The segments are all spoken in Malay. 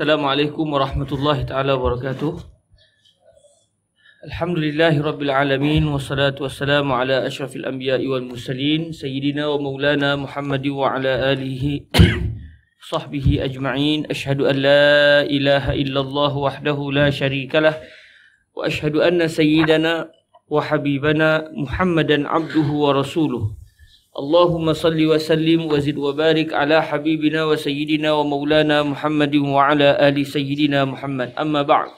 السلام عليكم ورحمة الله تعالى وبركاته الحمد لله رب العالمين والصلاة والسلام على أشرف الأنبياء والمرسلين سيدنا ومولانا محمد وعلى آله صحبه أجمعين أشهد أن لا إله إلا الله وحده لا شريك له وأشهد أن سيدنا وحبيبنا محمدا عبده ورسوله salli wa اللهم صل وسلم ala habibina wa حبيبنا wa maulana محمد wa ala سيدنا محمد Muhammad. Amma الحمد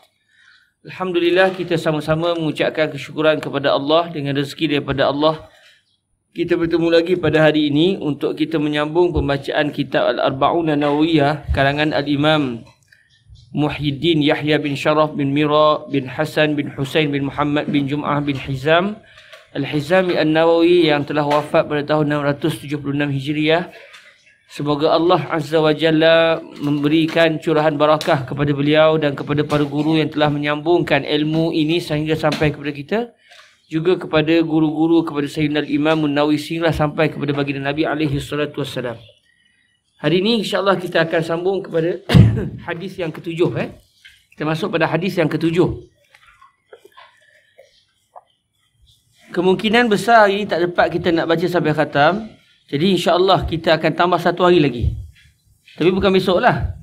Alhamdulillah kita sama-sama mengucapkan kesyukuran kepada Allah dengan rezeki daripada Allah kita bertemu lagi pada hari ini untuk kita menyambung pembacaan kitab al arbauna nawiyah karangan Al-Imam Muhyiddin Yahya bin Sharaf bin Mira bin Hasan bin Hussein bin Muhammad bin Jum'ah bin Hizam Al-Hizami al nawawi yang telah wafat pada tahun 676 Hijriah. Semoga Allah Azza wa Jalla memberikan curahan barakah kepada beliau dan kepada para guru yang telah menyambungkan ilmu ini sehingga sampai kepada kita. Juga kepada guru-guru, kepada Sayyidina Imam Munawi Singlah sampai kepada baginda Nabi alaihi salatu wassalam. Hari ini insyaAllah kita akan sambung kepada hadis yang ketujuh. Eh? Kita masuk pada hadis yang ketujuh. kemungkinan besar hari ini tak dapat kita nak baca sampai khatam. Jadi insya-Allah kita akan tambah satu hari lagi. Tapi bukan besok lah.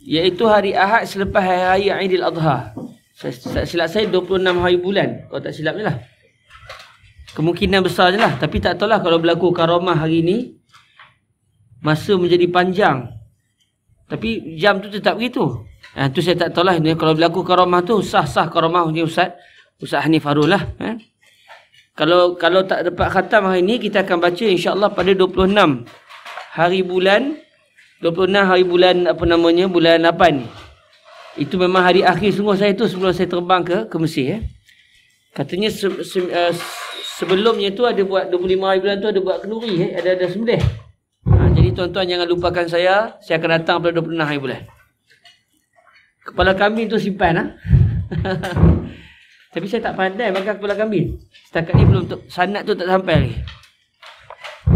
Iaitu hari Ahad selepas hari raya Aidil Adha. Saya silap saya 26 hari bulan. Kalau tak silap jelah. Kemungkinan besar je lah. Tapi tak tahulah kalau berlaku karamah hari ni. Masa menjadi panjang. Tapi jam tu tetap begitu. Ha, tu saya tak tahulah. Kalau berlaku karamah tu sah-sah karamah ni Ustaz. Ustaz Hanif Harul lah. Eh? Kalau kalau tak dapat khatam hari ni kita akan baca insya-Allah pada 26 hari bulan 26 hari bulan apa namanya bulan 8 ni. Itu memang hari akhir sungguh saya tu sebelum saya terbang ke ke Mesir eh. Katanya se, se, uh, sebelumnya tu ada buat 25 hari bulan tu ada buat kenduri eh ada ada sembelih. Ha, jadi tuan-tuan jangan lupakan saya saya akan datang pada 26 hari bulan. Kepala kami tu simpan Ha? Tapi saya tak pandai makan kepala kambing. Setakat ni belum untuk sanat tu tak sampai lagi.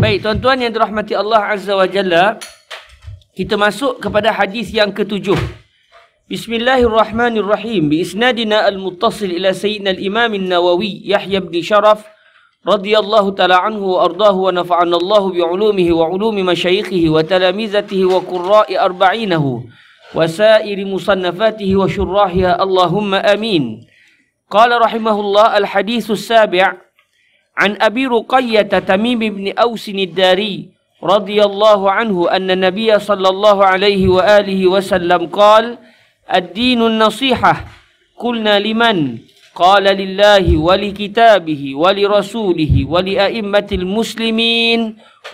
Baik, tuan-tuan yang dirahmati Allah Azza wa Jalla, kita masuk kepada hadis yang ketujuh. Bismillahirrahmanirrahim. Bi isnadina al-muttasil ila sayyidina al-Imam nawawi Yahya bin Sharaf radhiyallahu taala anhu wa ardahu wa nafa'ana Allah bi 'ulumihi wa 'ulumi mashayikhihi wa talamizatihi wa qurra'i arba'inahu wa sa'iri musannafatihi wa syurrahiha Allahumma amin. قال رحمه الله الحديث السابع عن أبي رقية تميم بن أوس الداري رضي الله عنه أن النبي صلى الله عليه وآله وسلم قال الدين النصيحة قلنا لمن؟ قال لله ولكتابه ولرسوله ولأئمة المسلمين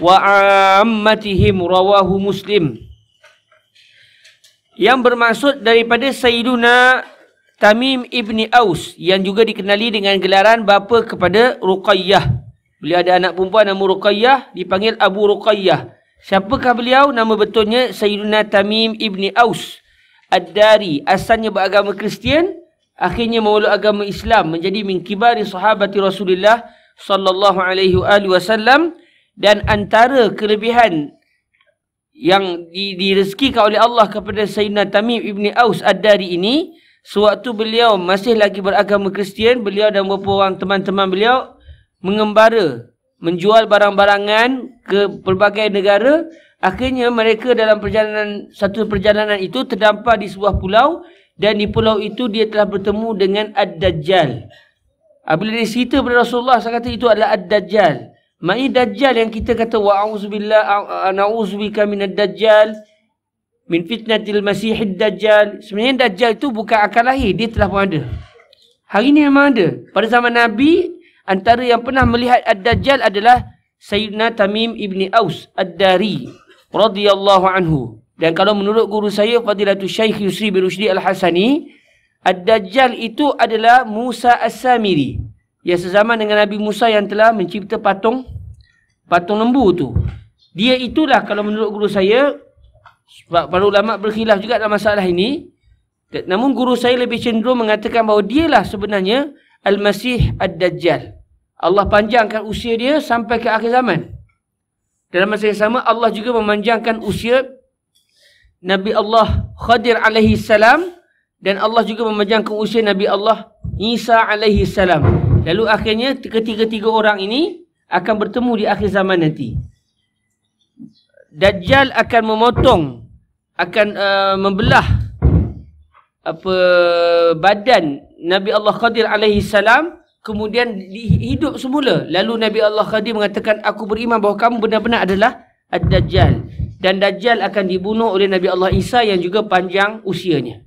وعامتهم رواه مسلم Yang bermaksud daripada Sayyiduna Tamim ibni Aus yang juga dikenali dengan gelaran bapa kepada Ruqayyah. Beliau ada anak perempuan nama Ruqayyah dipanggil Abu Ruqayyah. Siapakah beliau? Nama betulnya Sayyiduna Tamim ibni Aus Ad-Dari. Asalnya beragama Kristian, akhirnya memeluk agama Islam menjadi mengkibari sahabat Rasulullah sallallahu alaihi wasallam dan antara kelebihan yang di, direzekikan oleh Allah kepada Sayyiduna Tamim ibni Aus Ad-Dari ini Sewaktu beliau masih lagi beragama Kristian, beliau dan beberapa orang teman-teman beliau mengembara, menjual barang-barangan ke pelbagai negara. Akhirnya mereka dalam perjalanan satu perjalanan itu terdampar di sebuah pulau dan di pulau itu dia telah bertemu dengan Ad-Dajjal. Apabila dia cerita kepada Rasulullah, saya kata itu adalah Ad-Dajjal. Maknanya Dajjal yang kita kata, Wa'auzubillah, na'uzubika minad Dajjal. Uh, min fitnatil masihid dajjal sebenarnya dajjal itu bukan akan lahir dia telah pun ada hari ini memang ada pada zaman nabi antara yang pernah melihat ad-dajjal adalah sayyidina tamim ibni aus ad-dari radhiyallahu anhu dan kalau menurut guru saya fadilatul syekh yusri bin rusydi al-hasani ad-dajjal itu adalah musa as-samiri yang sezaman dengan nabi musa yang telah mencipta patung patung lembu tu dia itulah kalau menurut guru saya sebab para ulama berkhilaf juga dalam masalah ini. Namun guru saya lebih cenderung mengatakan bahawa dialah sebenarnya Al-Masih Ad-Dajjal. Allah panjangkan usia dia sampai ke akhir zaman. Dalam masa yang sama Allah juga memanjangkan usia Nabi Allah Khadir alaihi salam dan Allah juga memanjangkan usia Nabi Allah Isa alaihi salam. Lalu akhirnya ketiga-tiga orang ini akan bertemu di akhir zaman nanti. Dajjal akan memotong akan uh, membelah apa badan Nabi Allah Khadir alaihi salam kemudian hidup semula lalu Nabi Allah Khadir mengatakan aku beriman bahawa kamu benar-benar adalah ad-dajjal dan dajjal akan dibunuh oleh Nabi Allah Isa yang juga panjang usianya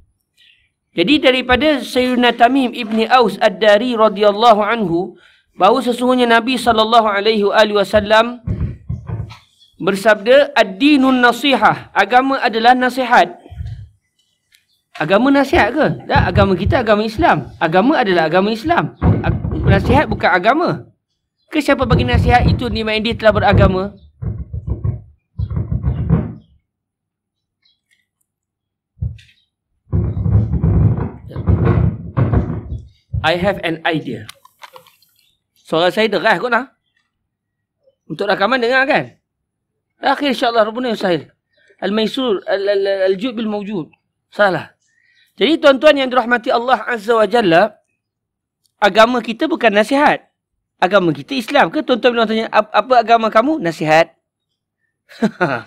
jadi daripada Sayyidina Tamim Ibni Aus Ad-Dari radhiyallahu anhu bahawa sesungguhnya Nabi sallallahu alaihi wasallam bersabda ad-dinun nasihah agama adalah nasihat agama nasihat ke tak agama kita agama Islam agama adalah agama Islam nasihat bukan agama ke siapa bagi nasihat itu ni main dia telah beragama I have an idea. Suara saya deras kot nak. Untuk rakaman dengar kan? Akhir insyaAllah Rabbuna Yusahil. Al-Maisur, Al-Jubil Mawjud. Salah. Jadi tuan-tuan yang dirahmati Allah Azza wa Jalla, agama kita bukan nasihat. Agama kita Islam ke? Tuan-tuan bila tanya, apa agama kamu? Nasihat.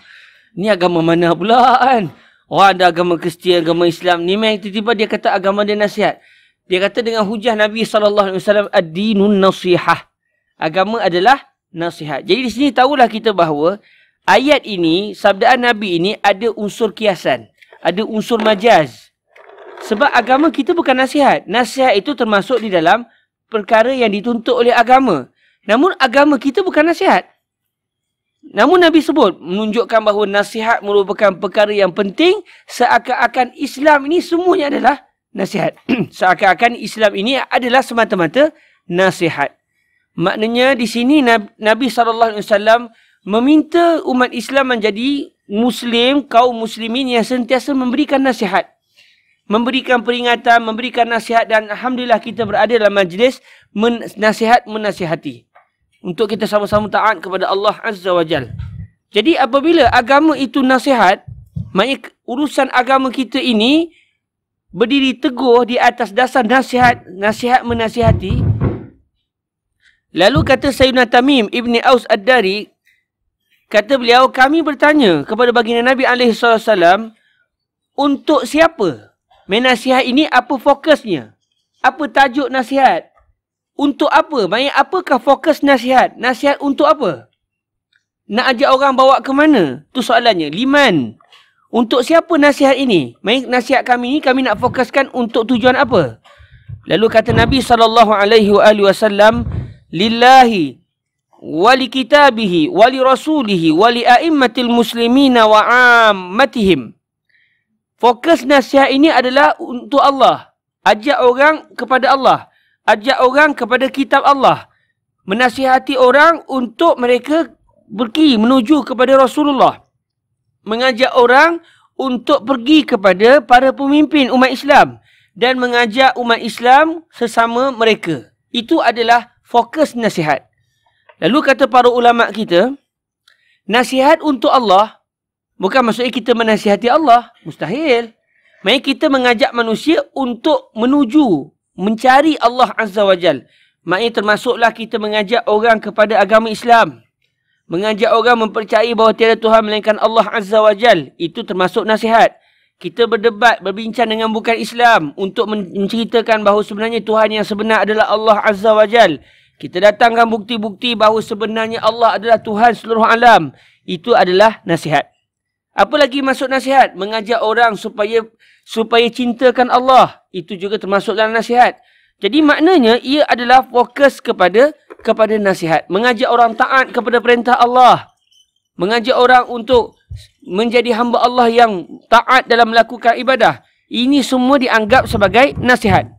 ni agama mana pula kan? Orang ada agama Kristian, agama Islam. Ni main tiba-tiba dia kata agama dia nasihat. Dia kata dengan hujah Nabi SAW, Ad-dinun nasihah. Agama adalah nasihat. Jadi di sini tahulah kita bahawa, ayat ini, sabdaan Nabi ini ada unsur kiasan. Ada unsur majaz. Sebab agama kita bukan nasihat. Nasihat itu termasuk di dalam perkara yang dituntut oleh agama. Namun agama kita bukan nasihat. Namun Nabi sebut menunjukkan bahawa nasihat merupakan perkara yang penting seakan-akan Islam ini semuanya adalah nasihat. seakan-akan Islam ini adalah semata-mata nasihat. Maknanya di sini Nabi saw meminta umat Islam menjadi muslim kaum muslimin yang sentiasa memberikan nasihat memberikan peringatan memberikan nasihat dan alhamdulillah kita berada dalam majlis menasihat menasihati untuk kita sama-sama taat kepada Allah azza wajal jadi apabila agama itu nasihat maka urusan agama kita ini berdiri teguh di atas dasar nasihat nasihat menasihati Lalu kata Sayyidina Tamim Ibni Aus Ad-Dari Kata beliau, kami bertanya kepada baginda Nabi SAW, untuk siapa? Menasihat ini apa fokusnya? Apa tajuk nasihat? Untuk apa? Banyak apakah fokus nasihat? Nasihat untuk apa? Nak ajak orang bawa ke mana? Tu soalannya. Liman. Untuk siapa nasihat ini? Baik nasihat kami ini kami nak fokuskan untuk tujuan apa? Lalu kata Nabi sallallahu alaihi wasallam, "Lillahi wali kitabihi wali rasulihi wali a'immatil muslimina wa ammatihim fokus nasihat ini adalah untuk Allah ajak orang kepada Allah ajak orang kepada kitab Allah menasihati orang untuk mereka pergi menuju kepada Rasulullah mengajak orang untuk pergi kepada para pemimpin umat Islam dan mengajak umat Islam sesama mereka itu adalah fokus nasihat Lalu kata para ulama kita, nasihat untuk Allah bukan maksudnya kita menasihati Allah, mustahil. Maksudnya kita mengajak manusia untuk menuju mencari Allah Azza wa Jal. Maknanya termasuklah kita mengajak orang kepada agama Islam. Mengajak orang mempercayai bahawa tiada Tuhan melainkan Allah Azza wa Jal. Itu termasuk nasihat. Kita berdebat, berbincang dengan bukan Islam untuk menceritakan bahawa sebenarnya Tuhan yang sebenar adalah Allah Azza wa Jal. Kita datangkan bukti-bukti bahawa sebenarnya Allah adalah Tuhan seluruh alam. Itu adalah nasihat. Apa lagi maksud nasihat? Mengajak orang supaya supaya cintakan Allah. Itu juga termasuk dalam nasihat. Jadi maknanya ia adalah fokus kepada kepada nasihat. Mengajak orang taat kepada perintah Allah. Mengajak orang untuk menjadi hamba Allah yang taat dalam melakukan ibadah. Ini semua dianggap sebagai nasihat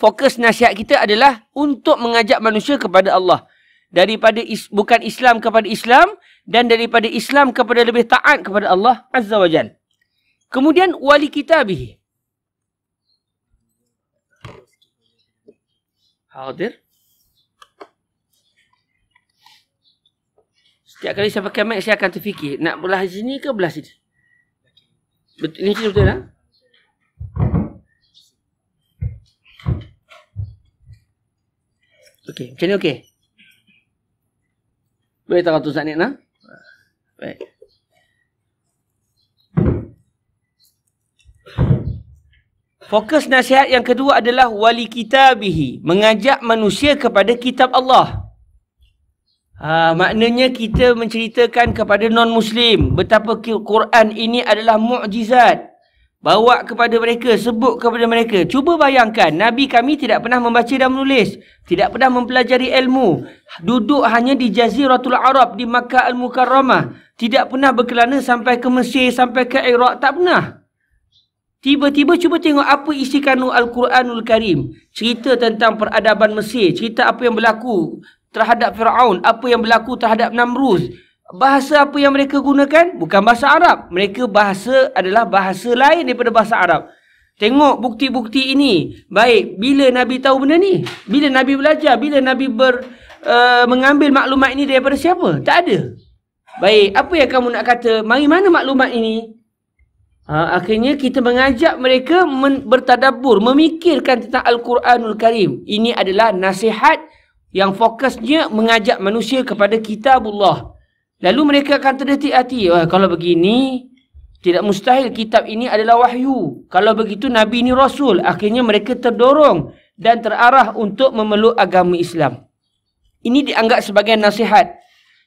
fokus nasihat kita adalah untuk mengajak manusia kepada Allah daripada is, bukan Islam kepada Islam dan daripada Islam kepada lebih taat kepada Allah azza wajal kemudian wali kitabih hadir setiap kali saya pakai mic saya akan terfikir nak belah sini ke belah sini betul ni betul tak lah? Okey, macam ni okey. Boleh tak Ustaz Nik nah? Baik. Fokus nasihat yang kedua adalah wali kitabihi, mengajak manusia kepada kitab Allah. Ha, maknanya kita menceritakan kepada non-Muslim betapa Quran ini adalah mu'jizat. Bawa kepada mereka, sebut kepada mereka. Cuba bayangkan, Nabi kami tidak pernah membaca dan menulis. Tidak pernah mempelajari ilmu. Duduk hanya di Jaziratul Arab, di Makkah Al-Mukarramah. Tidak pernah berkelana sampai ke Mesir, sampai ke Iraq. Tak pernah. Tiba-tiba cuba tengok apa isi kandung Al-Quranul Karim. Cerita tentang peradaban Mesir. Cerita apa yang berlaku terhadap Fir'aun. Apa yang berlaku terhadap Namrud bahasa apa yang mereka gunakan bukan bahasa Arab. Mereka bahasa adalah bahasa lain daripada bahasa Arab. Tengok bukti-bukti ini. Baik, bila Nabi tahu benda ni? Bila Nabi belajar? Bila Nabi ber, uh, mengambil maklumat ini daripada siapa? Tak ada. Baik, apa yang kamu nak kata? Mari mana maklumat ini? Ha, akhirnya kita mengajak mereka men- bertadabur, memikirkan tentang Al-Quranul Karim. Ini adalah nasihat yang fokusnya mengajak manusia kepada kitabullah. Lalu mereka akan terdetik hati. Wah, kalau begini, tidak mustahil kitab ini adalah wahyu. Kalau begitu, Nabi ini Rasul. Akhirnya mereka terdorong dan terarah untuk memeluk agama Islam. Ini dianggap sebagai nasihat.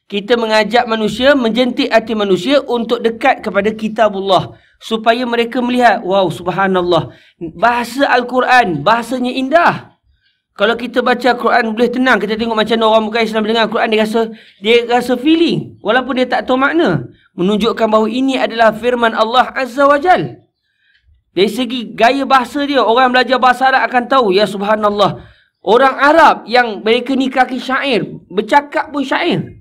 Kita mengajak manusia, menjentik hati manusia untuk dekat kepada kitab Allah. Supaya mereka melihat, wow, subhanallah. Bahasa Al-Quran, bahasanya indah. Kalau kita baca Quran boleh tenang kita tengok macam orang bukan Islam dengar Quran dia rasa dia rasa feeling walaupun dia tak tahu makna menunjukkan bahawa ini adalah firman Allah Azza wa Jal. Dari segi gaya bahasa dia orang belajar bahasa Arab akan tahu ya subhanallah. Orang Arab yang mereka ni kaki syair, bercakap pun syair.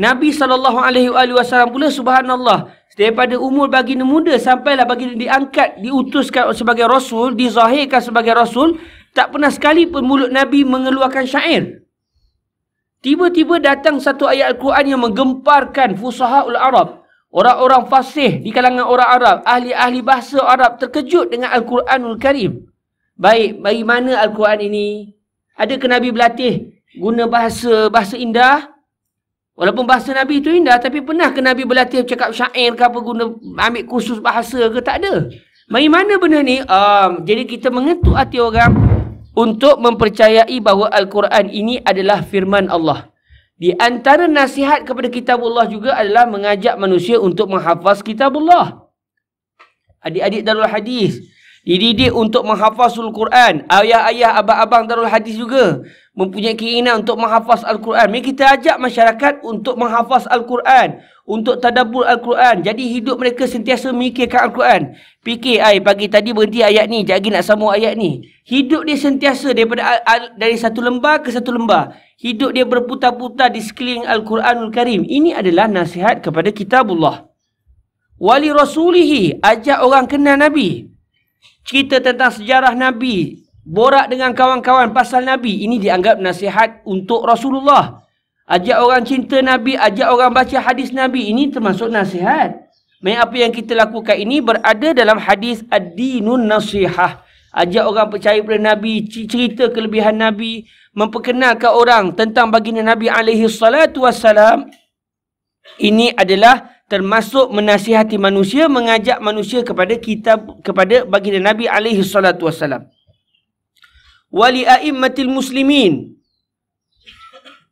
Nabi sallallahu alaihi wasallam pula subhanallah daripada umur baginda muda sampailah baginda diangkat diutuskan sebagai rasul dizahirkan sebagai rasul tak pernah sekali pun mulut Nabi mengeluarkan syair. Tiba-tiba datang satu ayat Al-Quran yang menggemparkan fusaha'ul Arab. Orang-orang fasih di kalangan orang Arab, ahli-ahli bahasa Arab terkejut dengan Al-Quranul Karim. Baik, bagaimana mana Al-Quran ini? Adakah Nabi berlatih guna bahasa bahasa indah? Walaupun bahasa Nabi itu indah, tapi pernah ke Nabi berlatih cakap syair ke apa guna ambil kursus bahasa ke? Tak ada. Bagaimana mana benda ni? Um, jadi kita mengetuk hati orang untuk mempercayai bahawa Al-Quran ini adalah firman Allah. Di antara nasihat kepada kitabullah juga adalah mengajak manusia untuk menghafaz kitabullah. Adik-adik darul hadis. Dididik untuk menghafaz Al-Quran. Ayah-ayah, abang-abang darul hadis juga. Mempunyai keinginan untuk menghafaz Al-Quran. Mari kita ajak masyarakat untuk menghafaz Al-Quran untuk tadabbur al-Quran. Jadi hidup mereka sentiasa memikirkan al-Quran. Fikir ai pagi tadi berhenti ayat ni, jap nak sambung ayat ni. Hidup dia sentiasa daripada dari satu lembah ke satu lembah, Hidup dia berputar-putar di sekeliling al-Quranul Karim. Ini adalah nasihat kepada kitabullah. Wali rasulihi ajak orang kenal nabi. Cerita tentang sejarah nabi, borak dengan kawan-kawan pasal nabi. Ini dianggap nasihat untuk Rasulullah. Ajak orang cinta Nabi, ajak orang baca hadis Nabi. Ini termasuk nasihat. Maksudnya apa yang kita lakukan ini berada dalam hadis Ad-Dinun Nasihah. Ajak orang percaya kepada Nabi, cerita kelebihan Nabi, memperkenalkan orang tentang baginda Nabi alaihi salatu wassalam. Ini adalah termasuk menasihati manusia, mengajak manusia kepada kita kepada baginda Nabi alaihi salatu wassalam. Wali a'immatil muslimin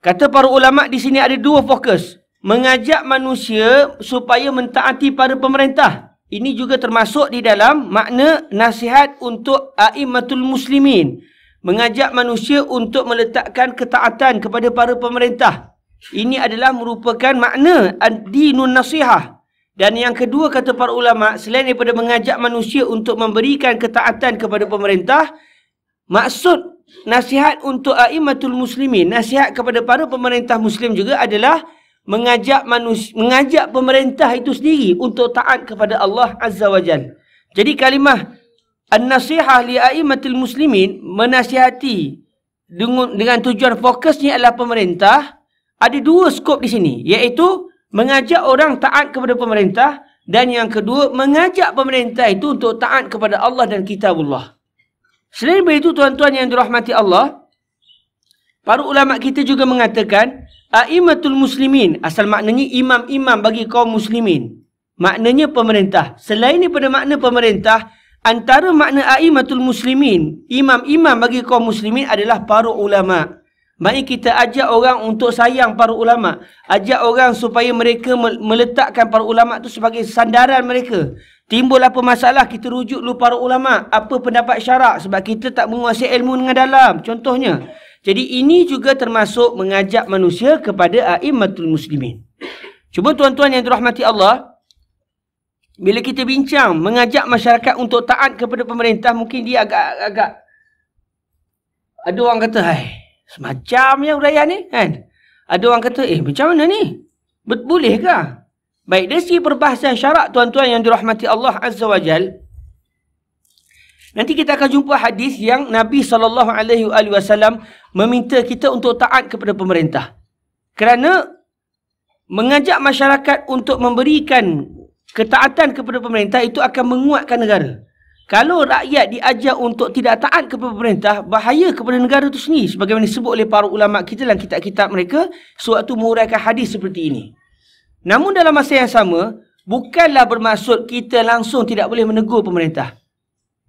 Kata para ulama di sini ada dua fokus. Mengajak manusia supaya mentaati para pemerintah. Ini juga termasuk di dalam makna nasihat untuk a'immatul muslimin. Mengajak manusia untuk meletakkan ketaatan kepada para pemerintah. Ini adalah merupakan makna dinun nasihah. Dan yang kedua kata para ulama selain daripada mengajak manusia untuk memberikan ketaatan kepada pemerintah, maksud nasihat untuk aimatul muslimin, nasihat kepada para pemerintah muslim juga adalah mengajak manusia, mengajak pemerintah itu sendiri untuk taat kepada Allah Azza wa Jal. Jadi kalimah an-nasihah li aimatul muslimin menasihati dengan, dengan tujuan fokusnya adalah pemerintah ada dua skop di sini iaitu mengajak orang taat kepada pemerintah dan yang kedua mengajak pemerintah itu untuk taat kepada Allah dan kitabullah. Selain itu tuan-tuan yang dirahmati Allah, para ulama kita juga mengatakan aimatul muslimin asal maknanya imam-imam bagi kaum muslimin. Maknanya pemerintah. Selain daripada makna pemerintah, antara makna aimatul muslimin, imam-imam bagi kaum muslimin adalah para ulama. Mari kita ajak orang untuk sayang para ulama. Ajak orang supaya mereka meletakkan para ulama itu sebagai sandaran mereka. Timbul apa masalah kita rujuk dulu para ulama. Apa pendapat syarak sebab kita tak menguasai ilmu dengan dalam. Contohnya. Jadi ini juga termasuk mengajak manusia kepada a'immatul muslimin. Cuba tuan-tuan yang dirahmati Allah. Bila kita bincang mengajak masyarakat untuk taat kepada pemerintah. Mungkin dia agak-agak. Ada orang kata, hai. Semacamnya uraian ni kan. Ada orang kata, eh macam mana ni? Bolehkah? Baik, dari segi perbahasan syarak tuan-tuan yang dirahmati Allah Azza wa Jal, nanti kita akan jumpa hadis yang Nabi SAW meminta kita untuk taat kepada pemerintah. Kerana mengajak masyarakat untuk memberikan ketaatan kepada pemerintah itu akan menguatkan negara. Kalau rakyat diajak untuk tidak taat kepada pemerintah, bahaya kepada negara itu sendiri. Sebagaimana disebut oleh para ulama kita dalam kitab-kitab mereka, sewaktu menguraikan hadis seperti ini. Namun dalam masa yang sama, bukanlah bermaksud kita langsung tidak boleh menegur pemerintah.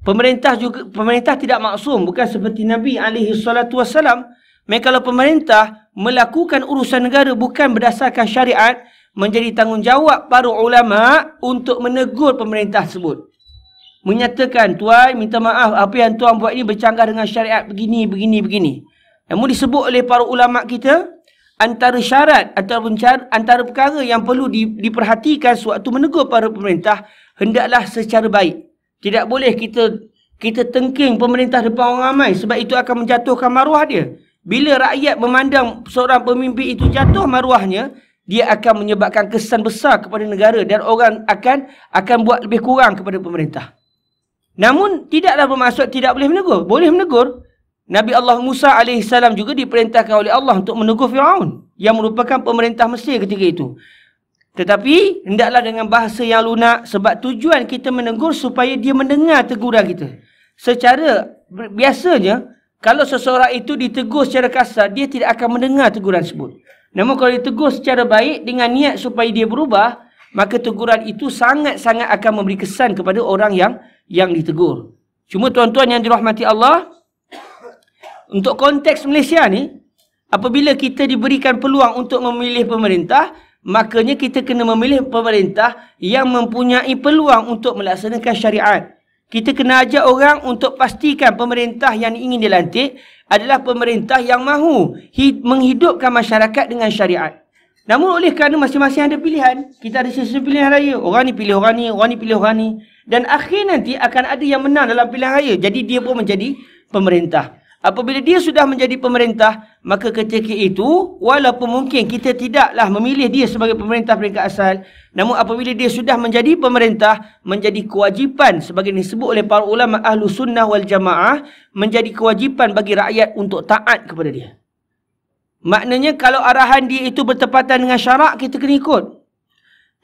Pemerintah juga pemerintah tidak maksum bukan seperti Nabi alaihi salatu wasalam Mereka kalau pemerintah melakukan urusan negara bukan berdasarkan syariat menjadi tanggungjawab para ulama untuk menegur pemerintah tersebut. Menyatakan tuan minta maaf apa yang tuan buat ini bercanggah dengan syariat begini begini begini. Namun disebut oleh para ulama kita antara syarat ataupun antara perkara yang perlu di, diperhatikan sewaktu menegur para pemerintah hendaklah secara baik. Tidak boleh kita kita tengking pemerintah depan orang ramai sebab itu akan menjatuhkan maruah dia. Bila rakyat memandang seorang pemimpin itu jatuh maruahnya, dia akan menyebabkan kesan besar kepada negara dan orang akan akan buat lebih kurang kepada pemerintah. Namun tidaklah bermaksud tidak boleh menegur. Boleh menegur Nabi Allah Musa AS juga diperintahkan oleh Allah untuk menegur Fir'aun yang merupakan pemerintah Mesir ketika itu. Tetapi, hendaklah dengan bahasa yang lunak sebab tujuan kita menegur supaya dia mendengar teguran kita. Secara biasanya, kalau seseorang itu ditegur secara kasar, dia tidak akan mendengar teguran tersebut. Namun kalau ditegur secara baik dengan niat supaya dia berubah, maka teguran itu sangat-sangat akan memberi kesan kepada orang yang yang ditegur. Cuma tuan-tuan yang dirahmati Allah, untuk konteks Malaysia ni apabila kita diberikan peluang untuk memilih pemerintah makanya kita kena memilih pemerintah yang mempunyai peluang untuk melaksanakan syariat kita kena ajak orang untuk pastikan pemerintah yang ingin dilantik adalah pemerintah yang mahu menghidupkan masyarakat dengan syariat namun oleh kerana masing-masing ada pilihan kita ada sesuatu pilihan raya orang ni pilih orang ni orang ni pilih orang ni dan akhir nanti akan ada yang menang dalam pilihan raya jadi dia pun menjadi pemerintah Apabila dia sudah menjadi pemerintah, maka ketika itu, walaupun mungkin kita tidaklah memilih dia sebagai pemerintah peringkat asal, namun apabila dia sudah menjadi pemerintah, menjadi kewajipan sebagai disebut oleh para ulama ahlu sunnah wal jamaah, menjadi kewajipan bagi rakyat untuk taat kepada dia. Maknanya kalau arahan dia itu bertepatan dengan syarak, kita kena ikut.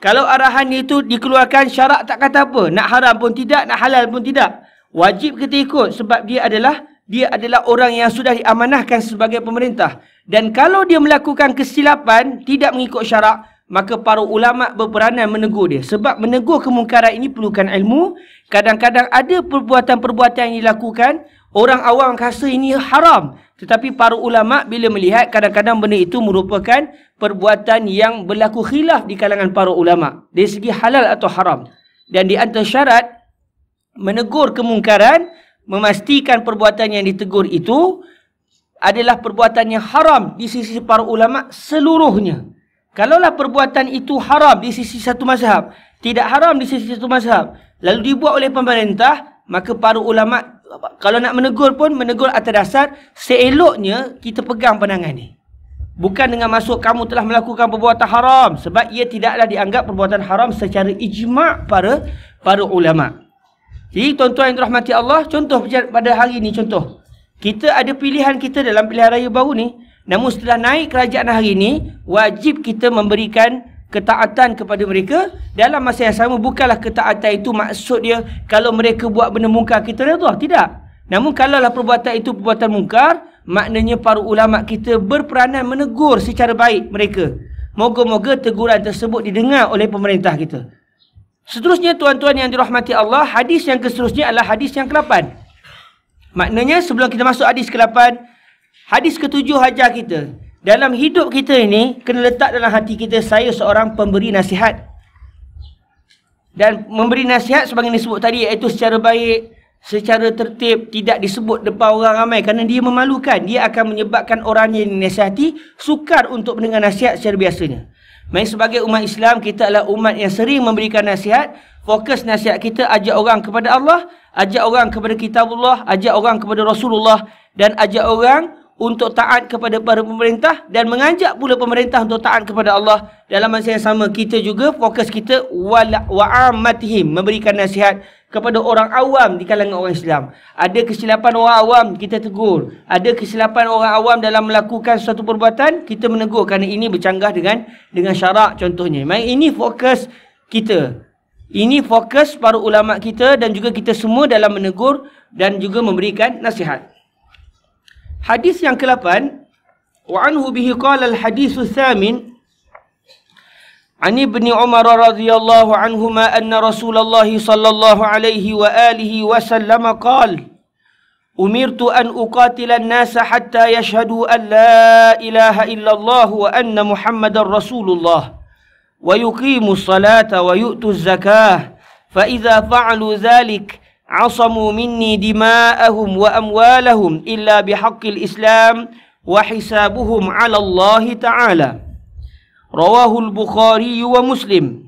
Kalau arahan dia itu dikeluarkan syarak tak kata apa. Nak haram pun tidak, nak halal pun tidak. Wajib kita ikut sebab dia adalah dia adalah orang yang sudah diamanahkan sebagai pemerintah dan kalau dia melakukan kesilapan tidak mengikut syarak maka para ulama berperanan menegur dia sebab menegur kemungkaran ini perlukan ilmu kadang-kadang ada perbuatan-perbuatan yang dilakukan orang awam rasa ini haram tetapi para ulama bila melihat kadang-kadang benda itu merupakan perbuatan yang berlaku khilaf di kalangan para ulama dari segi halal atau haram dan di antara syarat menegur kemungkaran memastikan perbuatan yang ditegur itu adalah perbuatan yang haram di sisi para ulama seluruhnya. Kalaulah perbuatan itu haram di sisi satu mazhab, tidak haram di sisi satu mazhab, lalu dibuat oleh pemerintah, maka para ulama kalau nak menegur pun menegur atas dasar seeloknya kita pegang pandangan ini. Bukan dengan masuk kamu telah melakukan perbuatan haram sebab ia tidaklah dianggap perbuatan haram secara ijma' para para ulama'. Jadi tuan-tuan yang dirahmati Allah, contoh pada hari ini contoh. Kita ada pilihan kita dalam pilihan raya baru ni. Namun setelah naik kerajaan hari ini, wajib kita memberikan ketaatan kepada mereka. Dalam masa yang sama, bukanlah ketaatan itu maksud dia kalau mereka buat benda mungkar kita redha. Tidak. Namun kalaulah perbuatan itu perbuatan mungkar, maknanya para ulama kita berperanan menegur secara baik mereka. Moga-moga teguran tersebut didengar oleh pemerintah kita. Seterusnya tuan-tuan yang dirahmati Allah, hadis yang seterusnya adalah hadis yang ke-8. Maknanya sebelum kita masuk hadis ke-8, hadis ke-7 hajar kita. Dalam hidup kita ini, kena letak dalam hati kita, saya seorang pemberi nasihat. Dan memberi nasihat sebagaimana disebut tadi, iaitu secara baik, secara tertib, tidak disebut depan orang ramai. Kerana dia memalukan, dia akan menyebabkan orang yang dinasihati sukar untuk mendengar nasihat secara biasanya. Main sebagai umat Islam, kita adalah umat yang sering memberikan nasihat. Fokus nasihat kita ajak orang kepada Allah, ajak orang kepada kitabullah, ajak orang kepada Rasulullah dan ajak orang untuk taat kepada para pemerintah dan mengajak pula pemerintah untuk taat kepada Allah. Dalam masa yang sama kita juga fokus kita wa'amatihim memberikan nasihat kepada orang awam di kalangan orang Islam. Ada kesilapan orang awam, kita tegur. Ada kesilapan orang awam dalam melakukan suatu perbuatan, kita menegur kerana ini bercanggah dengan dengan syarak contohnya. Maka ini fokus kita. Ini fokus para ulama kita dan juga kita semua dalam menegur dan juga memberikan nasihat. Hadis yang ke-8 وعنه به قال الحديث الثامن عن ابن عمر رضي الله عنهما أن رسول الله صلى الله عليه وآله وسلم قال أمرت أن أقاتل الناس حتى يشهدوا أن لا إله إلا الله وأن محمد رسول الله ويقيموا الصلاة ويؤتوا الزكاة فإذا فعلوا ذلك عصموا مني دماءهم وأموالهم إلا بحق الإسلام وحسابهم على الله تعالى rawahul bukhari wa muslim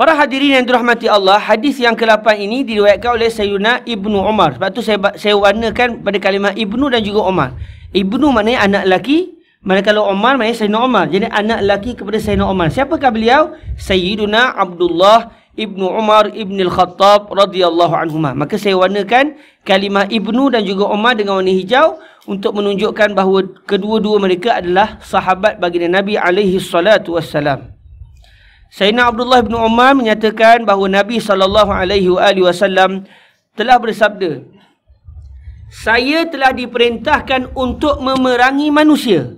Para hadirin yang dirahmati Allah, hadis yang ke-8 ini diriwayatkan oleh Sayyidina Ibnu Umar. Sebab tu saya saya warnakan pada kalimah Ibnu dan juga Umar. Ibnu maknanya anak lelaki, kalau Umar maknanya Sayyidina Umar. Jadi anak lelaki kepada Sayyidina Umar. Siapakah beliau? Sayyidina Abdullah Ibnu Umar Ibn Al-Khattab radhiyallahu anhumah. Maka saya warnakan kalimah Ibnu dan juga Umar dengan warna hijau untuk menunjukkan bahawa kedua-dua mereka adalah sahabat bagi Nabi alaihi salatu wassalam. Sayyidina Abdullah bin Umar menyatakan bahawa Nabi sallallahu alaihi wasallam telah bersabda, "Saya telah diperintahkan untuk memerangi manusia."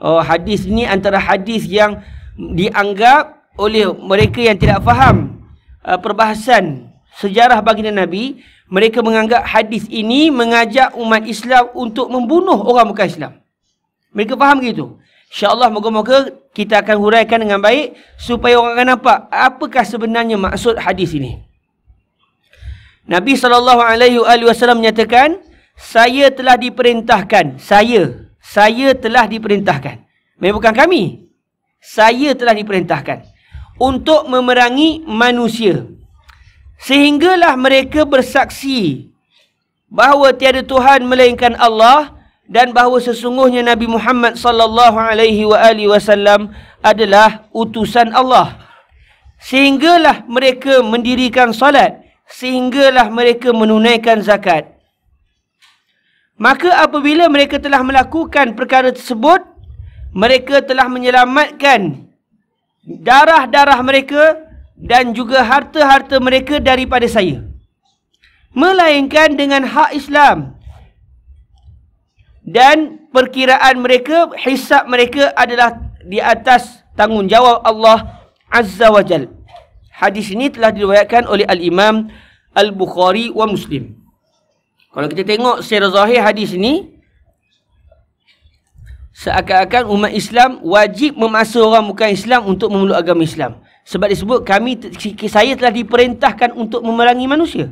Oh, hadis ini antara hadis yang dianggap oleh mereka yang tidak faham uh, perbahasan sejarah baginda Nabi, mereka menganggap hadis ini mengajak umat Islam untuk membunuh orang bukan Islam. Mereka faham begitu? InsyaAllah moga-moga kita akan huraikan dengan baik supaya orang akan nampak apakah sebenarnya maksud hadis ini. Nabi SAW menyatakan, saya telah diperintahkan, saya, saya telah diperintahkan. Memang bukan kami, saya telah diperintahkan untuk memerangi manusia. Sehinggalah mereka bersaksi bahawa tiada Tuhan melainkan Allah dan bahawa sesungguhnya Nabi Muhammad sallallahu alaihi wa ali wasallam adalah utusan Allah. Sehinggalah mereka mendirikan solat, sehinggalah mereka menunaikan zakat. Maka apabila mereka telah melakukan perkara tersebut, mereka telah menyelamatkan darah-darah mereka dan juga harta-harta mereka daripada saya. Melainkan dengan hak Islam. Dan perkiraan mereka, hisap mereka adalah di atas tanggungjawab Allah Azza wa Jal. Hadis ini telah diriwayatkan oleh Al-Imam Al-Bukhari wa Muslim. Kalau kita tengok secara zahir hadis ini, seakan-akan umat Islam wajib memaksa orang bukan Islam untuk memeluk agama Islam. Sebab disebut kami saya telah diperintahkan untuk memerangi manusia.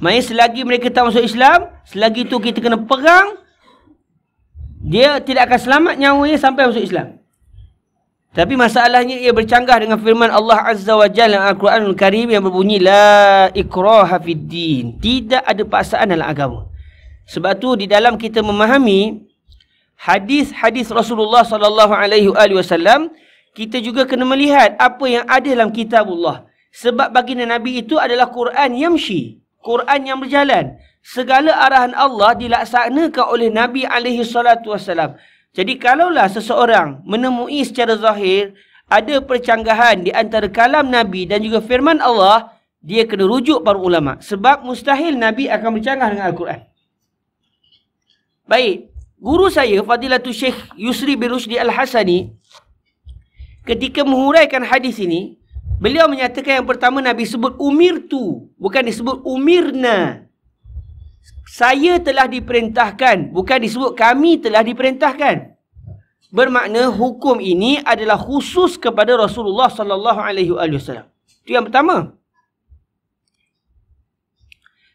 Maknanya selagi mereka tak masuk Islam, selagi itu kita kena perang, dia tidak akan selamat nyawanya sampai masuk Islam. Tapi masalahnya ia bercanggah dengan firman Allah Azza wa Jalla dalam al Quran Al Karim yang berbunyi la ikraha fid din. Tidak ada paksaan dalam agama. Sebab tu di dalam kita memahami hadis-hadis Rasulullah sallallahu alaihi wasallam kita juga kena melihat apa yang ada dalam kitabullah sebab baginda nabi itu adalah Quran yamshi Quran yang berjalan segala arahan Allah dilaksanakan oleh nabi alaihi salatu wasallam jadi kalaulah seseorang menemui secara zahir ada percanggahan di antara kalam nabi dan juga firman Allah dia kena rujuk para ulama sebab mustahil nabi akan bercanggah dengan al-Quran Baik, guru saya Fadilatul Syekh Yusri bin Rushdi Al-Hasani ketika menghuraikan hadis ini beliau menyatakan yang pertama Nabi sebut umir tu bukan disebut umirna saya telah diperintahkan bukan disebut kami telah diperintahkan bermakna hukum ini adalah khusus kepada Rasulullah sallallahu alaihi wasallam itu yang pertama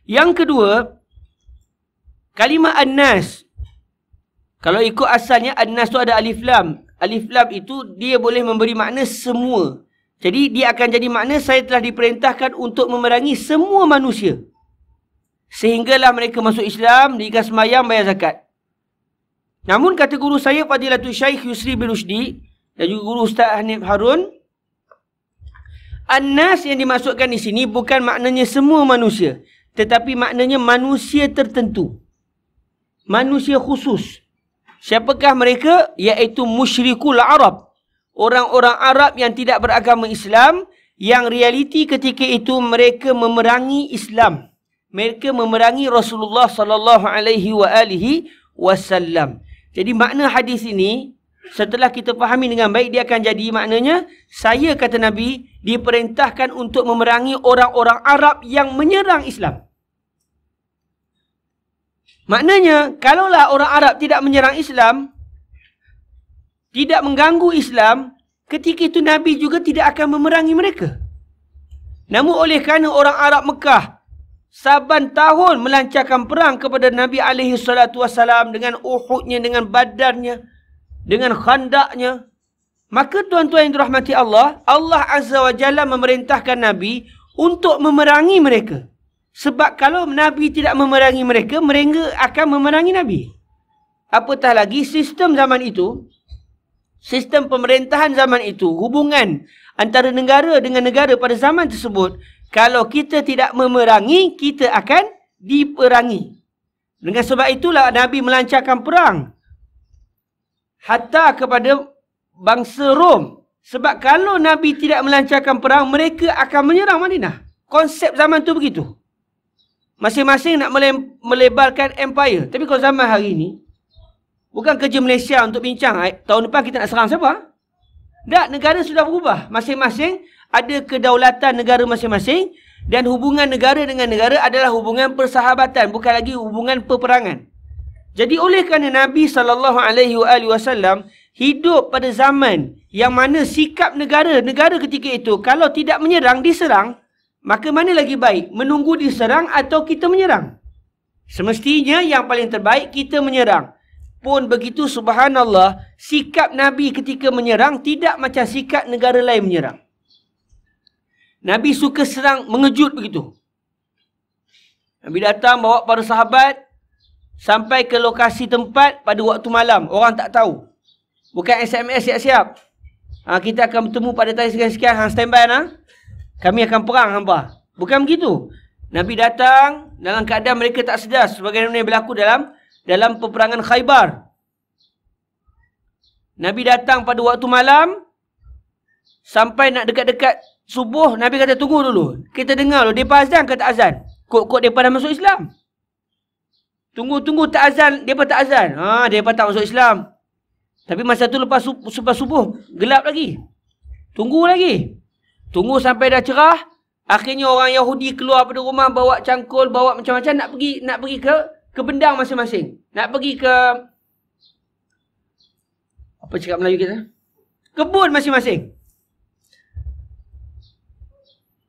yang kedua kalimah annas kalau ikut asalnya an tu ada alif lam. Alif lam itu dia boleh memberi makna semua. Jadi dia akan jadi makna saya telah diperintahkan untuk memerangi semua manusia. Sehinggalah mereka masuk Islam, diikat semayang, bayar zakat. Namun kata guru saya Fadilatul Syaikh Yusri bin Rushdi dan juga guru Ustaz Hanif Harun, Anas yang dimasukkan di sini bukan maknanya semua manusia. Tetapi maknanya manusia tertentu. Manusia khusus. Siapakah mereka? Iaitu musyrikul Arab. Orang-orang Arab yang tidak beragama Islam yang realiti ketika itu mereka memerangi Islam. Mereka memerangi Rasulullah sallallahu alaihi wa alihi wasallam. Jadi makna hadis ini setelah kita fahami dengan baik dia akan jadi maknanya saya kata Nabi diperintahkan untuk memerangi orang-orang Arab yang menyerang Islam. Maknanya, kalaulah orang Arab tidak menyerang Islam, tidak mengganggu Islam, ketika itu Nabi juga tidak akan memerangi mereka. Namun oleh kerana orang Arab Mekah saban tahun melancarkan perang kepada Nabi alaihi salatu dengan Uhudnya dengan Badarnya dengan Khandaknya maka tuan-tuan yang dirahmati Allah Allah azza wa jalla memerintahkan Nabi untuk memerangi mereka. Sebab kalau Nabi tidak memerangi mereka, mereka akan memerangi Nabi. Apatah lagi sistem zaman itu, sistem pemerintahan zaman itu, hubungan antara negara dengan negara pada zaman tersebut, kalau kita tidak memerangi, kita akan diperangi. Dengan sebab itulah Nabi melancarkan perang. Hatta kepada bangsa Rom. Sebab kalau Nabi tidak melancarkan perang, mereka akan menyerang Madinah. Konsep zaman tu begitu. Masing-masing nak melebarkan empire. Tapi kalau zaman hari ini, bukan kerja Malaysia untuk bincang. Tahun depan kita nak serang siapa? Tak, negara sudah berubah. Masing-masing ada kedaulatan negara masing-masing. Dan hubungan negara dengan negara adalah hubungan persahabatan. Bukan lagi hubungan peperangan. Jadi oleh kerana Nabi SAW hidup pada zaman yang mana sikap negara, negara ketika itu kalau tidak menyerang, diserang. Maka mana lagi baik? Menunggu diserang atau kita menyerang? Semestinya yang paling terbaik kita menyerang. Pun begitu subhanallah, sikap Nabi ketika menyerang tidak macam sikap negara lain menyerang. Nabi suka serang mengejut begitu. Nabi datang bawa para sahabat sampai ke lokasi tempat pada waktu malam. Orang tak tahu. Bukan SMS siap-siap. Ha, kita akan bertemu pada tarikh sekian-sekian. Hang standby nah. Ha? kami akan perang hamba. Bukan begitu. Nabi datang dalam keadaan mereka tak sedar sebagai yang berlaku dalam dalam peperangan Khaybar. Nabi datang pada waktu malam sampai nak dekat-dekat subuh Nabi kata tunggu dulu. Kita dengar dulu depa azan ke tak azan. Kok-kok depa dah masuk Islam. Tunggu-tunggu tak azan, depa tak azan. Ha, depa tak masuk Islam. Tapi masa tu lepas subuh, subuh gelap lagi. Tunggu lagi. Tunggu sampai dah cerah, akhirnya orang Yahudi keluar pada rumah bawa cangkul, bawa macam-macam nak pergi nak pergi ke ke bendang masing-masing. Nak pergi ke apa cakap Melayu kita? Kebun masing-masing.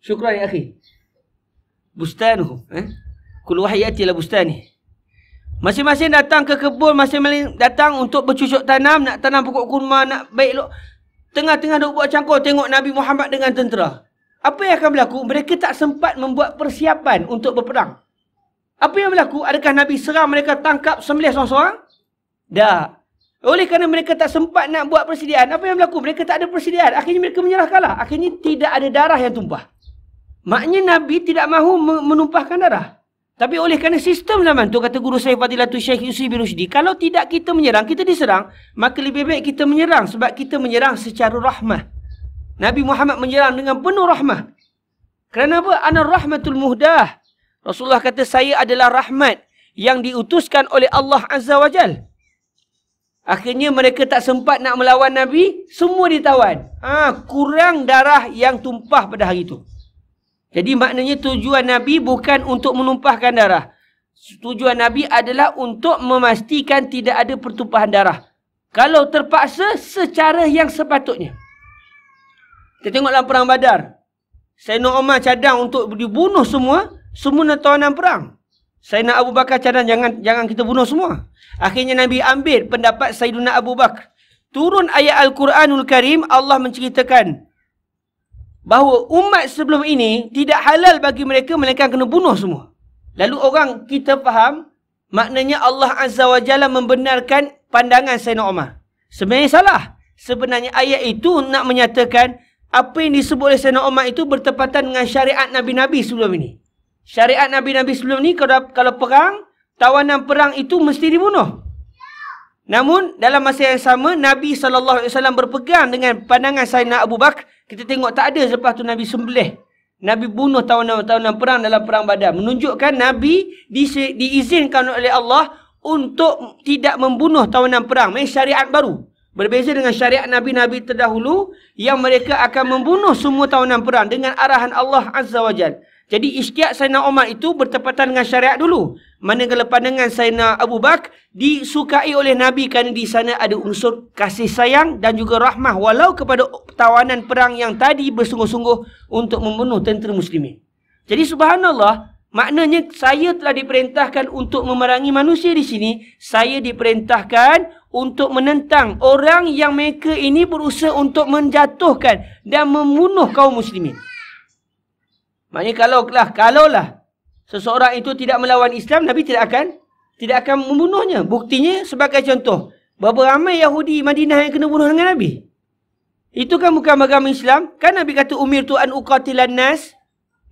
Syukran ya akhi. Bustanu, eh? Kul wahyati la bustani. Masing-masing datang ke kebun masing-masing datang untuk bercucuk tanam, nak tanam pokok kurma, nak baik lo. Tengah-tengah duk buat cangkul tengok Nabi Muhammad dengan tentera. Apa yang akan berlaku? Mereka tak sempat membuat persiapan untuk berperang. Apa yang berlaku? Adakah Nabi serang mereka tangkap sembelih seorang-seorang? Dah. Oleh kerana mereka tak sempat nak buat persediaan, apa yang berlaku? Mereka tak ada persediaan. Akhirnya mereka menyerah kalah. Akhirnya tidak ada darah yang tumpah. Maknanya Nabi tidak mahu menumpahkan darah. Tapi oleh kerana sistem zaman tu kata guru saya Fadilatu Syekh Yusri bin Rushdi, kalau tidak kita menyerang, kita diserang, maka lebih baik kita menyerang sebab kita menyerang secara rahmah. Nabi Muhammad menyerang dengan penuh rahmah. Kerana apa? Ana rahmatul muhdah. Rasulullah kata saya adalah rahmat yang diutuskan oleh Allah Azza wa Jal. Akhirnya mereka tak sempat nak melawan Nabi, semua ditawan. Ah, ha, kurang darah yang tumpah pada hari itu. Jadi maknanya tujuan Nabi bukan untuk menumpahkan darah. Tujuan Nabi adalah untuk memastikan tidak ada pertumpahan darah. Kalau terpaksa secara yang sepatutnya. Kita tengok perang badar. Sayyidina Umar cadang untuk dibunuh semua. Semua tawanan perang. Sayyidina Abu Bakar cadang jangan jangan kita bunuh semua. Akhirnya Nabi ambil pendapat Sayyidina Abu Bakar. Turun ayat Al-Quranul Karim Allah menceritakan bahawa umat sebelum ini tidak halal bagi mereka melainkan kena bunuh semua. Lalu orang kita faham maknanya Allah Azza wa Jalla membenarkan pandangan Sayyidina Umar. Sebenarnya salah. Sebenarnya ayat itu nak menyatakan apa yang disebut oleh Sayyidina Umar itu bertepatan dengan syariat Nabi-Nabi sebelum ini. Syariat Nabi-Nabi sebelum ini kalau, kalau perang, tawanan perang itu mesti dibunuh. Namun dalam masa yang sama Nabi SAW berpegang dengan pandangan Sayyidina Abu Bakar kita tengok tak ada selepas tu Nabi sembelih. Nabi bunuh tahun tawanan perang dalam perang badan. Menunjukkan Nabi di, diizinkan oleh Allah untuk tidak membunuh tahun tawanan perang. Ini syariat baru. Berbeza dengan syariat Nabi-Nabi terdahulu yang mereka akan membunuh semua tahun tawanan perang dengan arahan Allah Azza wa Jalla. Jadi isytiak Sayyidina Omar itu bertepatan dengan syariat dulu. mana Manakala pandangan Sayyidina Abu Bak disukai oleh Nabi kerana di sana ada unsur kasih sayang dan juga rahmah walau kepada tawanan perang yang tadi bersungguh-sungguh untuk membunuh tentera muslimin. Jadi subhanallah, maknanya saya telah diperintahkan untuk memerangi manusia di sini, saya diperintahkan untuk menentang orang yang mereka ini berusaha untuk menjatuhkan dan membunuh kaum muslimin. Maknanya kalau lah, kalau lah seseorang itu tidak melawan Islam, Nabi tidak akan tidak akan membunuhnya. Buktinya sebagai contoh, berapa ramai Yahudi Madinah yang kena bunuh dengan Nabi? Itu kan bukan agama Islam. Kan Nabi kata umir tuan an uqatilan nas.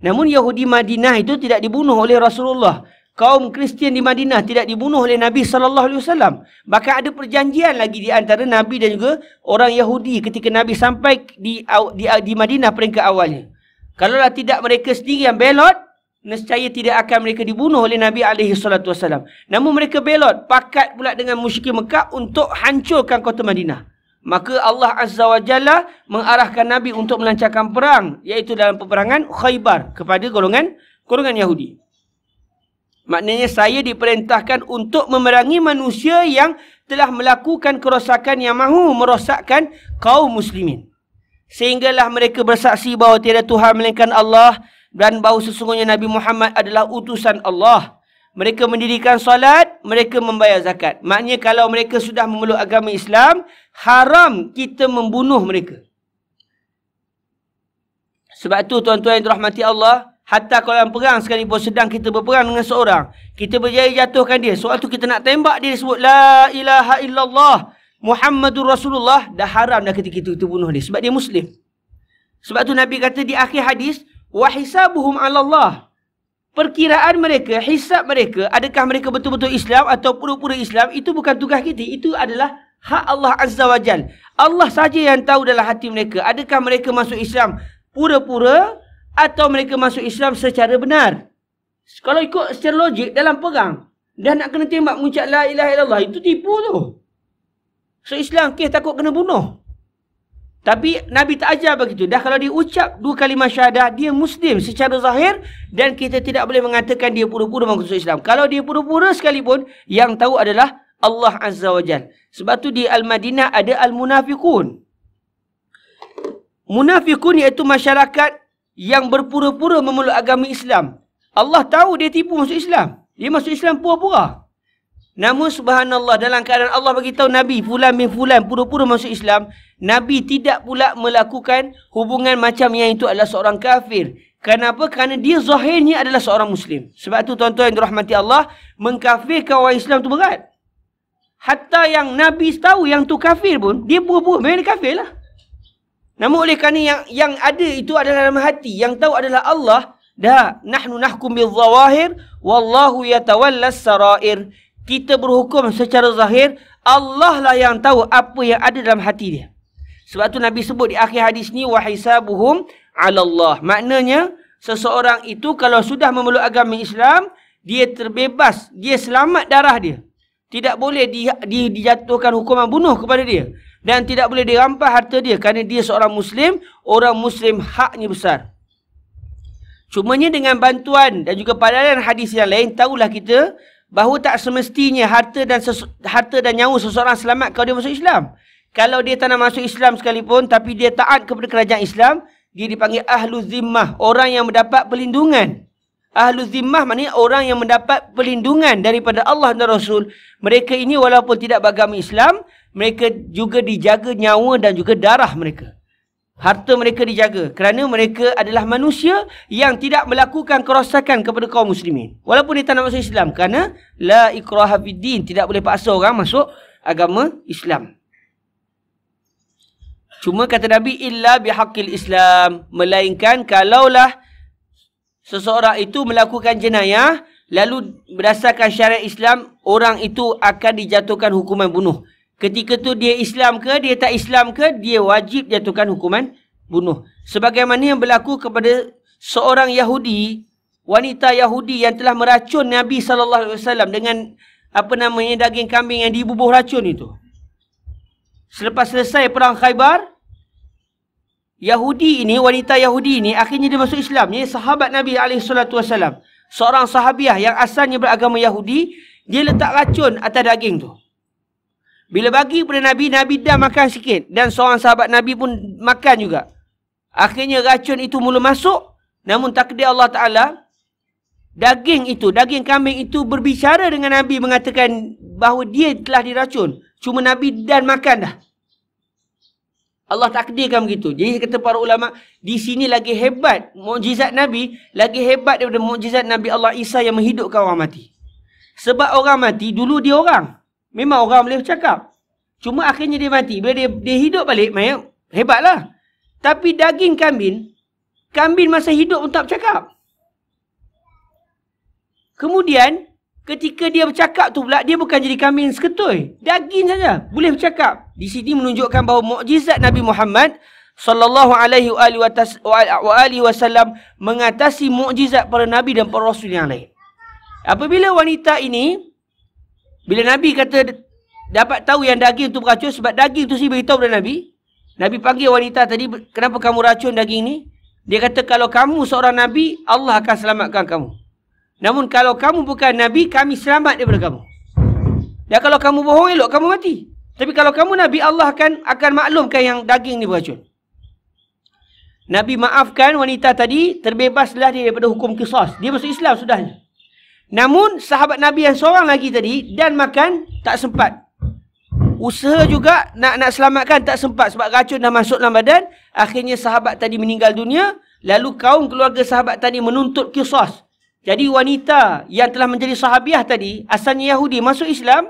Namun Yahudi Madinah itu tidak dibunuh oleh Rasulullah. Kaum Kristian di Madinah tidak dibunuh oleh Nabi saw. alaihi Bahkan ada perjanjian lagi di antara Nabi dan juga orang Yahudi ketika Nabi sampai di di, di Madinah peringkat awalnya. Kalaulah tidak mereka sendiri yang belot, nescaya tidak akan mereka dibunuh oleh Nabi alaihi salatu wasallam. Namun mereka belot, pakat pula dengan musyrik Mekah untuk hancurkan kota Madinah. Maka Allah Azza wa Jalla mengarahkan Nabi untuk melancarkan perang iaitu dalam peperangan Khaybar kepada golongan golongan Yahudi. Maknanya saya diperintahkan untuk memerangi manusia yang telah melakukan kerosakan yang mahu merosakkan kaum muslimin. Sehinggalah mereka bersaksi bahawa tiada Tuhan melainkan Allah dan bahawa sesungguhnya Nabi Muhammad adalah utusan Allah. Mereka mendirikan solat, mereka membayar zakat. Maknanya kalau mereka sudah memeluk agama Islam, haram kita membunuh mereka. Sebab tu tuan-tuan yang dirahmati Allah, hatta kalau dalam perang sekalipun sedang kita berperang dengan seorang, kita berjaya jatuhkan dia. Sebab tu kita nak tembak dia sebut, La ilaha illallah. Muhammadur Rasulullah dah haram dah ketika itu kita bunuh dia sebab dia muslim. Sebab tu Nabi kata di akhir hadis wa hisabuhum Allah. Perkiraan mereka, hisab mereka, adakah mereka betul-betul Islam atau pura-pura Islam, itu bukan tugas kita. Itu adalah hak Allah Azza wa Jal. Allah saja yang tahu dalam hati mereka, adakah mereka masuk Islam pura-pura atau mereka masuk Islam secara benar. Kalau ikut secara logik, dalam perang, dan nak kena tembak mengucap la ilaha illallah, itu tipu tu. So Islam kes takut kena bunuh. Tapi Nabi tak ajar begitu. Dah kalau dia ucap dua kali masyadah dia Muslim secara zahir dan kita tidak boleh mengatakan dia pura-pura mengusul Islam. Kalau dia pura-pura sekalipun, yang tahu adalah Allah Azza wa Jal. Sebab tu di Al-Madinah ada al Munafikun. Munafikun iaitu masyarakat yang berpura-pura memeluk agama Islam. Allah tahu dia tipu masuk Islam. Dia masuk Islam pura-pura. Namun subhanallah dalam keadaan Allah bagi tahu Nabi fulan bin fulan pura-pura masuk Islam, Nabi tidak pula melakukan hubungan macam yang itu adalah seorang kafir. Kenapa? Kerana dia zahirnya adalah seorang muslim. Sebab tu tuan-tuan yang dirahmati Allah, mengkafirkan orang Islam tu berat. Hatta yang Nabi tahu yang tu kafir pun, dia buah-buah memang dia kafir lah. Namun oleh kerana yang yang ada itu adalah dalam hati, yang tahu adalah Allah, dah nahnu nahkum bil zawahir wallahu yatawallas sarair kita berhukum secara zahir, Allah lah yang tahu apa yang ada dalam hati dia. Sebab tu Nabi sebut di akhir hadis ni, وَحِسَابُهُمْ عَلَى Allah. Maknanya, seseorang itu kalau sudah memeluk agama Islam, dia terbebas, dia selamat darah dia. Tidak boleh di, di, dijatuhkan hukuman bunuh kepada dia. Dan tidak boleh dirampas harta dia kerana dia seorang Muslim, orang Muslim haknya besar. Cumanya dengan bantuan dan juga padanan hadis yang lain, tahulah kita bahawa tak semestinya harta dan sesu- harta dan nyawa seseorang selamat kalau dia masuk Islam. Kalau dia tak nak masuk Islam sekalipun tapi dia taat kepada kerajaan Islam, dia dipanggil ahlu zimmah, orang yang mendapat perlindungan. Ahlu zimmah maknanya orang yang mendapat perlindungan daripada Allah dan Rasul. Mereka ini walaupun tidak beragama Islam, mereka juga dijaga nyawa dan juga darah mereka harta mereka dijaga kerana mereka adalah manusia yang tidak melakukan kerosakan kepada kaum muslimin walaupun dia tak nak masuk Islam kerana la ikraha fiddin tidak boleh paksa orang masuk agama Islam cuma kata Nabi illa bihaqqil Islam melainkan kalaulah seseorang itu melakukan jenayah lalu berdasarkan syariat Islam orang itu akan dijatuhkan hukuman bunuh Ketika tu dia Islam ke, dia tak Islam ke, dia wajib jatuhkan hukuman bunuh. Sebagaimana yang berlaku kepada seorang Yahudi, wanita Yahudi yang telah meracun Nabi sallallahu alaihi wasallam dengan apa namanya daging kambing yang dibubuh racun itu. Selepas selesai perang Khaybar, Yahudi ini, wanita Yahudi ini akhirnya dia masuk Islam. Ini sahabat Nabi alaihi salatu wasallam. Seorang sahabiah yang asalnya beragama Yahudi, dia letak racun atas daging tu. Bila bagi kepada Nabi, Nabi dah makan sikit. Dan seorang sahabat Nabi pun makan juga. Akhirnya racun itu mula masuk. Namun takdir Allah Ta'ala, daging itu, daging kambing itu berbicara dengan Nabi mengatakan bahawa dia telah diracun. Cuma Nabi dan makan dah. Allah takdirkan begitu. Jadi kata para ulama, di sini lagi hebat mukjizat Nabi, lagi hebat daripada mukjizat Nabi Allah Isa yang menghidupkan orang mati. Sebab orang mati, dulu dia orang. Memang orang boleh cakap. Cuma akhirnya dia mati. Bila dia, dia hidup balik, mayat, hebatlah. Tapi daging kambing, kambing masa hidup pun tak bercakap. Kemudian, ketika dia bercakap tu pula, dia bukan jadi kambing seketul. Daging saja. Boleh bercakap. Di sini menunjukkan bahawa mukjizat Nabi Muhammad sallallahu alaihi wasallam mengatasi mukjizat para nabi dan para rasul yang lain. Apabila wanita ini bila Nabi kata dapat tahu yang daging tu beracun sebab daging tu si beritahu kepada Nabi. Nabi panggil wanita tadi, kenapa kamu racun daging ni? Dia kata, kalau kamu seorang Nabi, Allah akan selamatkan kamu. Namun kalau kamu bukan Nabi, kami selamat daripada kamu. Dan kalau kamu bohong elok, kamu mati. Tapi kalau kamu Nabi, Allah akan akan maklumkan yang daging ni beracun. Nabi maafkan wanita tadi, terbebaslah dia daripada hukum kisos. Dia masuk Islam sudah. Namun sahabat Nabi yang seorang lagi tadi dan makan tak sempat. Usaha juga nak nak selamatkan tak sempat sebab racun dah masuk dalam badan. Akhirnya sahabat tadi meninggal dunia. Lalu kaum keluarga sahabat tadi menuntut kisos. Jadi wanita yang telah menjadi sahabiah tadi, asalnya Yahudi masuk Islam,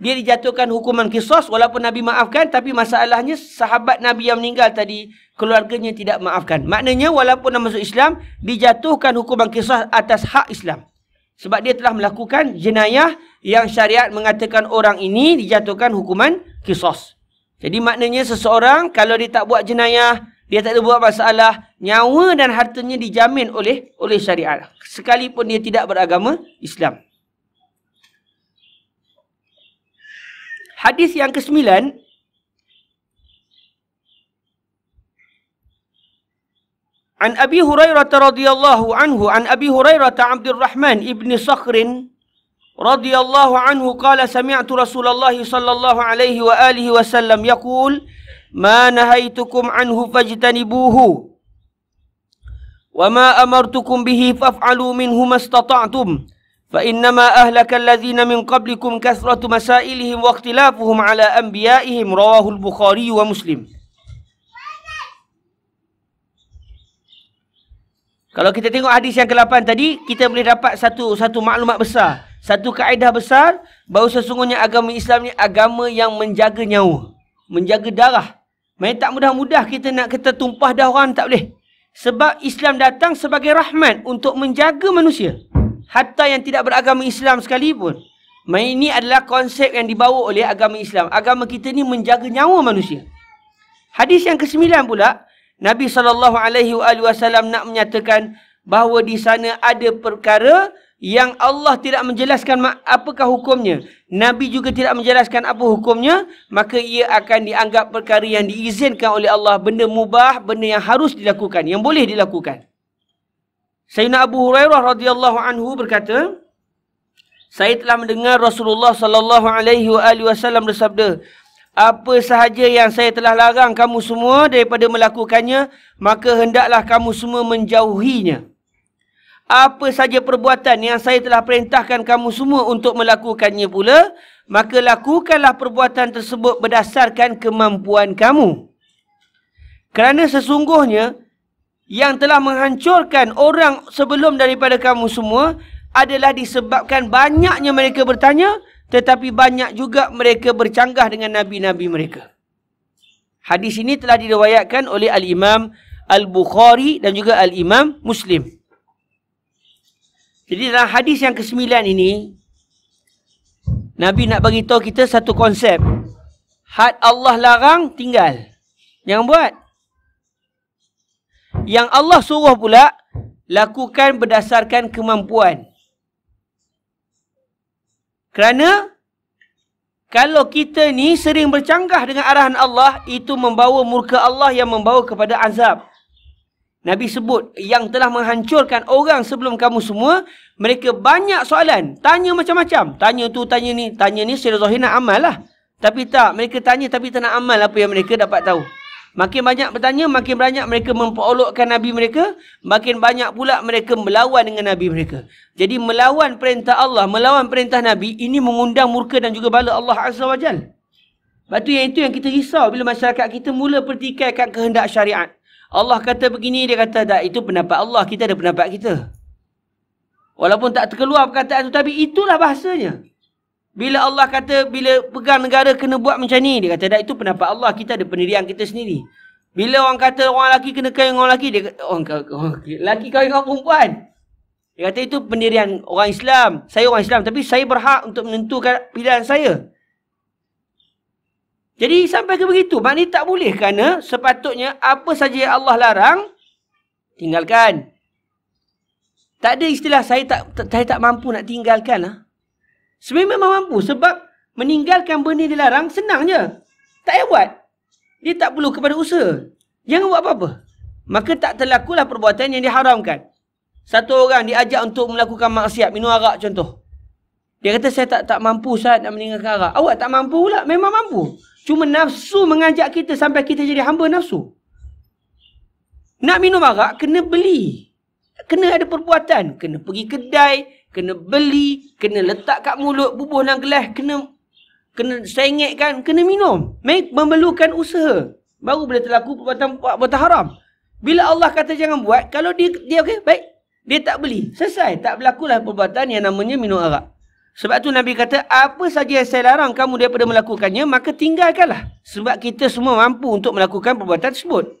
dia dijatuhkan hukuman kisos walaupun Nabi maafkan tapi masalahnya sahabat Nabi yang meninggal tadi keluarganya tidak maafkan. Maknanya walaupun dia masuk Islam dijatuhkan hukuman kisos atas hak Islam. Sebab dia telah melakukan jenayah yang syariat mengatakan orang ini dijatuhkan hukuman kisos. Jadi maknanya seseorang kalau dia tak buat jenayah, dia tak ada buat masalah, nyawa dan hartanya dijamin oleh oleh syariat. Sekalipun dia tidak beragama Islam. Hadis yang kesembilan عن أبي هريرة رضي الله عنه عن أبي هريرة عبد الرحمن ابن صخر رضي الله عنه قال سمعت رسول الله صلى الله عليه وآله وسلم يقول ما نهيتكم عنه فاجتنبوه وما أمرتكم به فافعلوا منه ما استطعتم فإنما أهلك الذين من قبلكم كثرة مسائلهم واختلافهم على أنبيائهم رواه البخاري ومسلم Kalau kita tengok hadis yang ke-8 tadi, kita boleh dapat satu satu maklumat besar, satu kaedah besar bahawa sesungguhnya agama Islam ni agama yang menjaga nyawa, menjaga darah. Mereka tak mudah-mudah kita nak kita tumpah darah orang tak boleh. Sebab Islam datang sebagai rahmat untuk menjaga manusia. Hatta yang tidak beragama Islam sekalipun. Mereka ini adalah konsep yang dibawa oleh agama Islam. Agama kita ni menjaga nyawa manusia. Hadis yang ke-9 pula, Nabi saw nak menyatakan bahawa di sana ada perkara yang Allah tidak menjelaskan apakah hukumnya. Nabi juga tidak menjelaskan apa hukumnya, maka ia akan dianggap perkara yang diizinkan oleh Allah, benda mubah, benda yang harus dilakukan, yang boleh dilakukan. Sayyidina Abu Hurairah radhiyallahu anhu berkata, saya telah mendengar Rasulullah sallallahu alaihi wasallam bersabda, apa sahaja yang saya telah larang kamu semua daripada melakukannya, maka hendaklah kamu semua menjauhinya. Apa sahaja perbuatan yang saya telah perintahkan kamu semua untuk melakukannya pula, maka lakukanlah perbuatan tersebut berdasarkan kemampuan kamu. Kerana sesungguhnya, yang telah menghancurkan orang sebelum daripada kamu semua adalah disebabkan banyaknya mereka bertanya, tetapi banyak juga mereka bercanggah dengan nabi-nabi mereka. Hadis ini telah diriwayatkan oleh Al-Imam Al-Bukhari dan juga Al-Imam Muslim. Jadi dalam hadis yang kesembilan ini, Nabi nak bagi tahu kita satu konsep. Had Allah larang tinggal. Jangan buat. Yang Allah suruh pula lakukan berdasarkan kemampuan. Kerana kalau kita ni sering bercanggah dengan arahan Allah, itu membawa murka Allah yang membawa kepada azab. Nabi sebut yang telah menghancurkan orang sebelum kamu semua, mereka banyak soalan, tanya macam-macam. Tanya tu, tanya ni, tanya ni secara zahir nak amal lah. Tapi tak, mereka tanya tapi tak nak amal apa yang mereka dapat tahu. Makin banyak bertanya, makin banyak mereka memperolokkan Nabi mereka. Makin banyak pula mereka melawan dengan Nabi mereka. Jadi melawan perintah Allah, melawan perintah Nabi, ini mengundang murka dan juga bala Allah Azza wa Jal. Lepas tu yang itu yang kita risau bila masyarakat kita mula pertikaikan kehendak syariat. Allah kata begini, dia kata tak, itu pendapat Allah, kita ada pendapat kita. Walaupun tak terkeluar perkataan itu, tapi itulah bahasanya. Bila Allah kata bila pegang negara kena buat macam ni, dia kata dah itu pendapat Allah, kita ada pendirian kita sendiri. Bila orang kata orang lelaki kena kahwin orang lelaki, dia kata orang lelaki kahwin dengan perempuan. Dia kata itu pendirian orang Islam. Saya orang Islam tapi saya berhak untuk menentukan pilihan saya. Jadi sampai ke begitu, maknanya tak boleh kerana sepatutnya apa saja yang Allah larang tinggalkan. Tak ada istilah saya tak saya tak mampu nak tinggalkan lah. Sebenarnya memang mampu sebab meninggalkan benda yang dilarang senang je. Tak payah buat. Dia tak perlu kepada usaha. Jangan buat apa-apa. Maka tak terlakulah perbuatan yang diharamkan. Satu orang diajak untuk melakukan maksiat minum arak contoh. Dia kata saya tak tak mampu saat nak meninggalkan arak. Awak tak mampu pula. Memang mampu. Cuma nafsu mengajak kita sampai kita jadi hamba nafsu. Nak minum arak, kena beli. Kena ada perbuatan. Kena pergi kedai kena beli, kena letak kat mulut, bubuh dalam gelas, kena kena sengitkan, kena minum. Mek memerlukan usaha. Baru boleh terlaku perbuatan perbuatan haram. Bila Allah kata jangan buat, kalau dia dia okey, baik. Dia tak beli. Selesai. Tak berlakulah perbuatan yang namanya minum arak. Sebab tu Nabi kata, apa saja yang saya larang kamu daripada melakukannya, maka tinggalkanlah. Sebab kita semua mampu untuk melakukan perbuatan tersebut.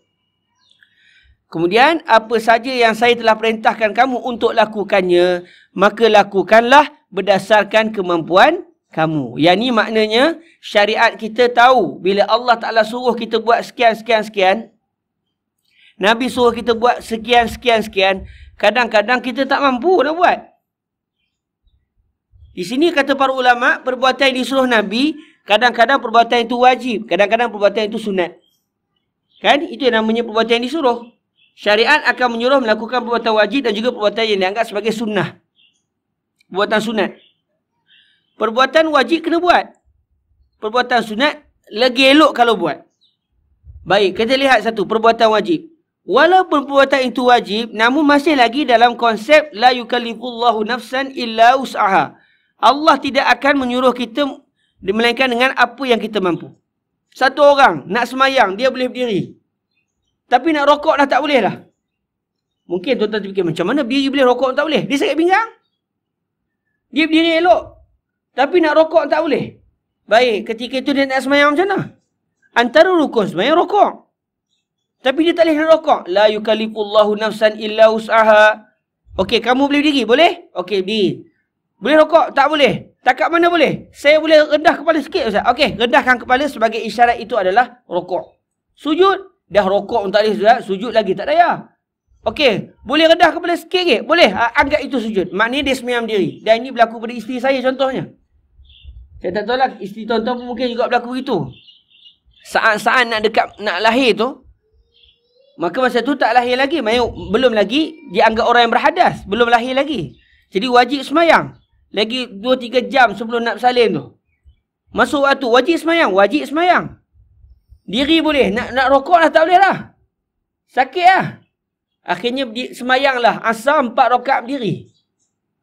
Kemudian apa saja yang saya telah perintahkan kamu untuk lakukannya, maka lakukanlah berdasarkan kemampuan kamu. Yang ni maknanya syariat kita tahu bila Allah Taala suruh kita buat sekian sekian sekian, Nabi suruh kita buat sekian sekian sekian, kadang-kadang kita tak mampu nak buat. Di sini kata para ulama, perbuatan yang disuruh Nabi, kadang-kadang perbuatan itu wajib, kadang-kadang perbuatan itu sunat. Kan? Itu yang namanya perbuatan yang disuruh syariat akan menyuruh melakukan perbuatan wajib dan juga perbuatan yang dianggap sebagai sunnah. Perbuatan sunat. Perbuatan wajib kena buat. Perbuatan sunat lagi elok kalau buat. Baik, kita lihat satu perbuatan wajib. Walaupun perbuatan itu wajib, namun masih lagi dalam konsep la yukallifullahu nafsan illa usaha. Allah tidak akan menyuruh kita melainkan dengan apa yang kita mampu. Satu orang nak semayang, dia boleh berdiri. Tapi nak rokok dah tak boleh lah. Mungkin tuan-tuan terfikir macam mana biri boleh rokok tak boleh. Dia sakit pinggang. Dia berdiri elok. Tapi nak rokok tak boleh. Baik, ketika itu dia nak semayang macam mana? Antara rukun semayang rokok. Tapi dia tak boleh nak rokok. La yukalifullahu nafsan illa us'aha. Okey, kamu boleh berdiri, boleh? Okey, berdiri. Boleh rokok? Tak boleh. Takat mana boleh? Saya boleh rendah kepala sikit, Ustaz. Okey, rendahkan kepala sebagai isyarat itu adalah rokok. Sujud, Dah rokok pun tak boleh sujud, sujud lagi tak ada ya? Okey, boleh redah ke boleh sikit ke? Boleh, ah, agak itu sujud. Maknanya dia semiam diri. Dan ini berlaku pada isteri saya contohnya. Saya tak tahu lah, isteri tuan-tuan pun mungkin juga berlaku itu. Saat-saat nak dekat nak lahir tu, maka masa tu tak lahir lagi. Mayu, belum lagi dianggap orang yang berhadas. Belum lahir lagi. Jadi wajib semayang. Lagi 2-3 jam sebelum nak bersalin tu. Masuk waktu, wajib semayang. Wajib semayang. Diri boleh. Nak, nak rokok lah tak boleh lah. Sakit lah. Akhirnya semayang lah. Asam empat rokok berdiri.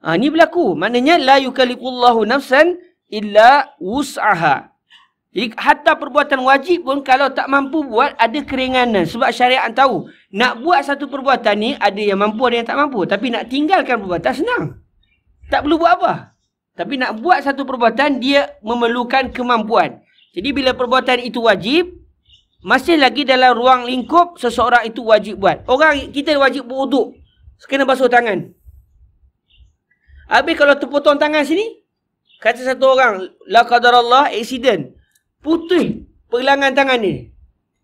Ha, ni berlaku. Maknanya, la yukalikullahu nafsan illa usaha. hatta perbuatan wajib pun kalau tak mampu buat, ada keringanan. Sebab syariat tahu. Nak buat satu perbuatan ni, ada yang mampu, ada yang tak mampu. Tapi nak tinggalkan perbuatan, senang. Tak perlu buat apa. Tapi nak buat satu perbuatan, dia memerlukan kemampuan. Jadi, bila perbuatan itu wajib, masih lagi dalam ruang lingkup seseorang itu wajib buat. Orang kita wajib beruduk. Kena basuh tangan. Habis kalau terpotong tangan sini, kata satu orang, la Allah accident. Putih pergelangan tangan ni.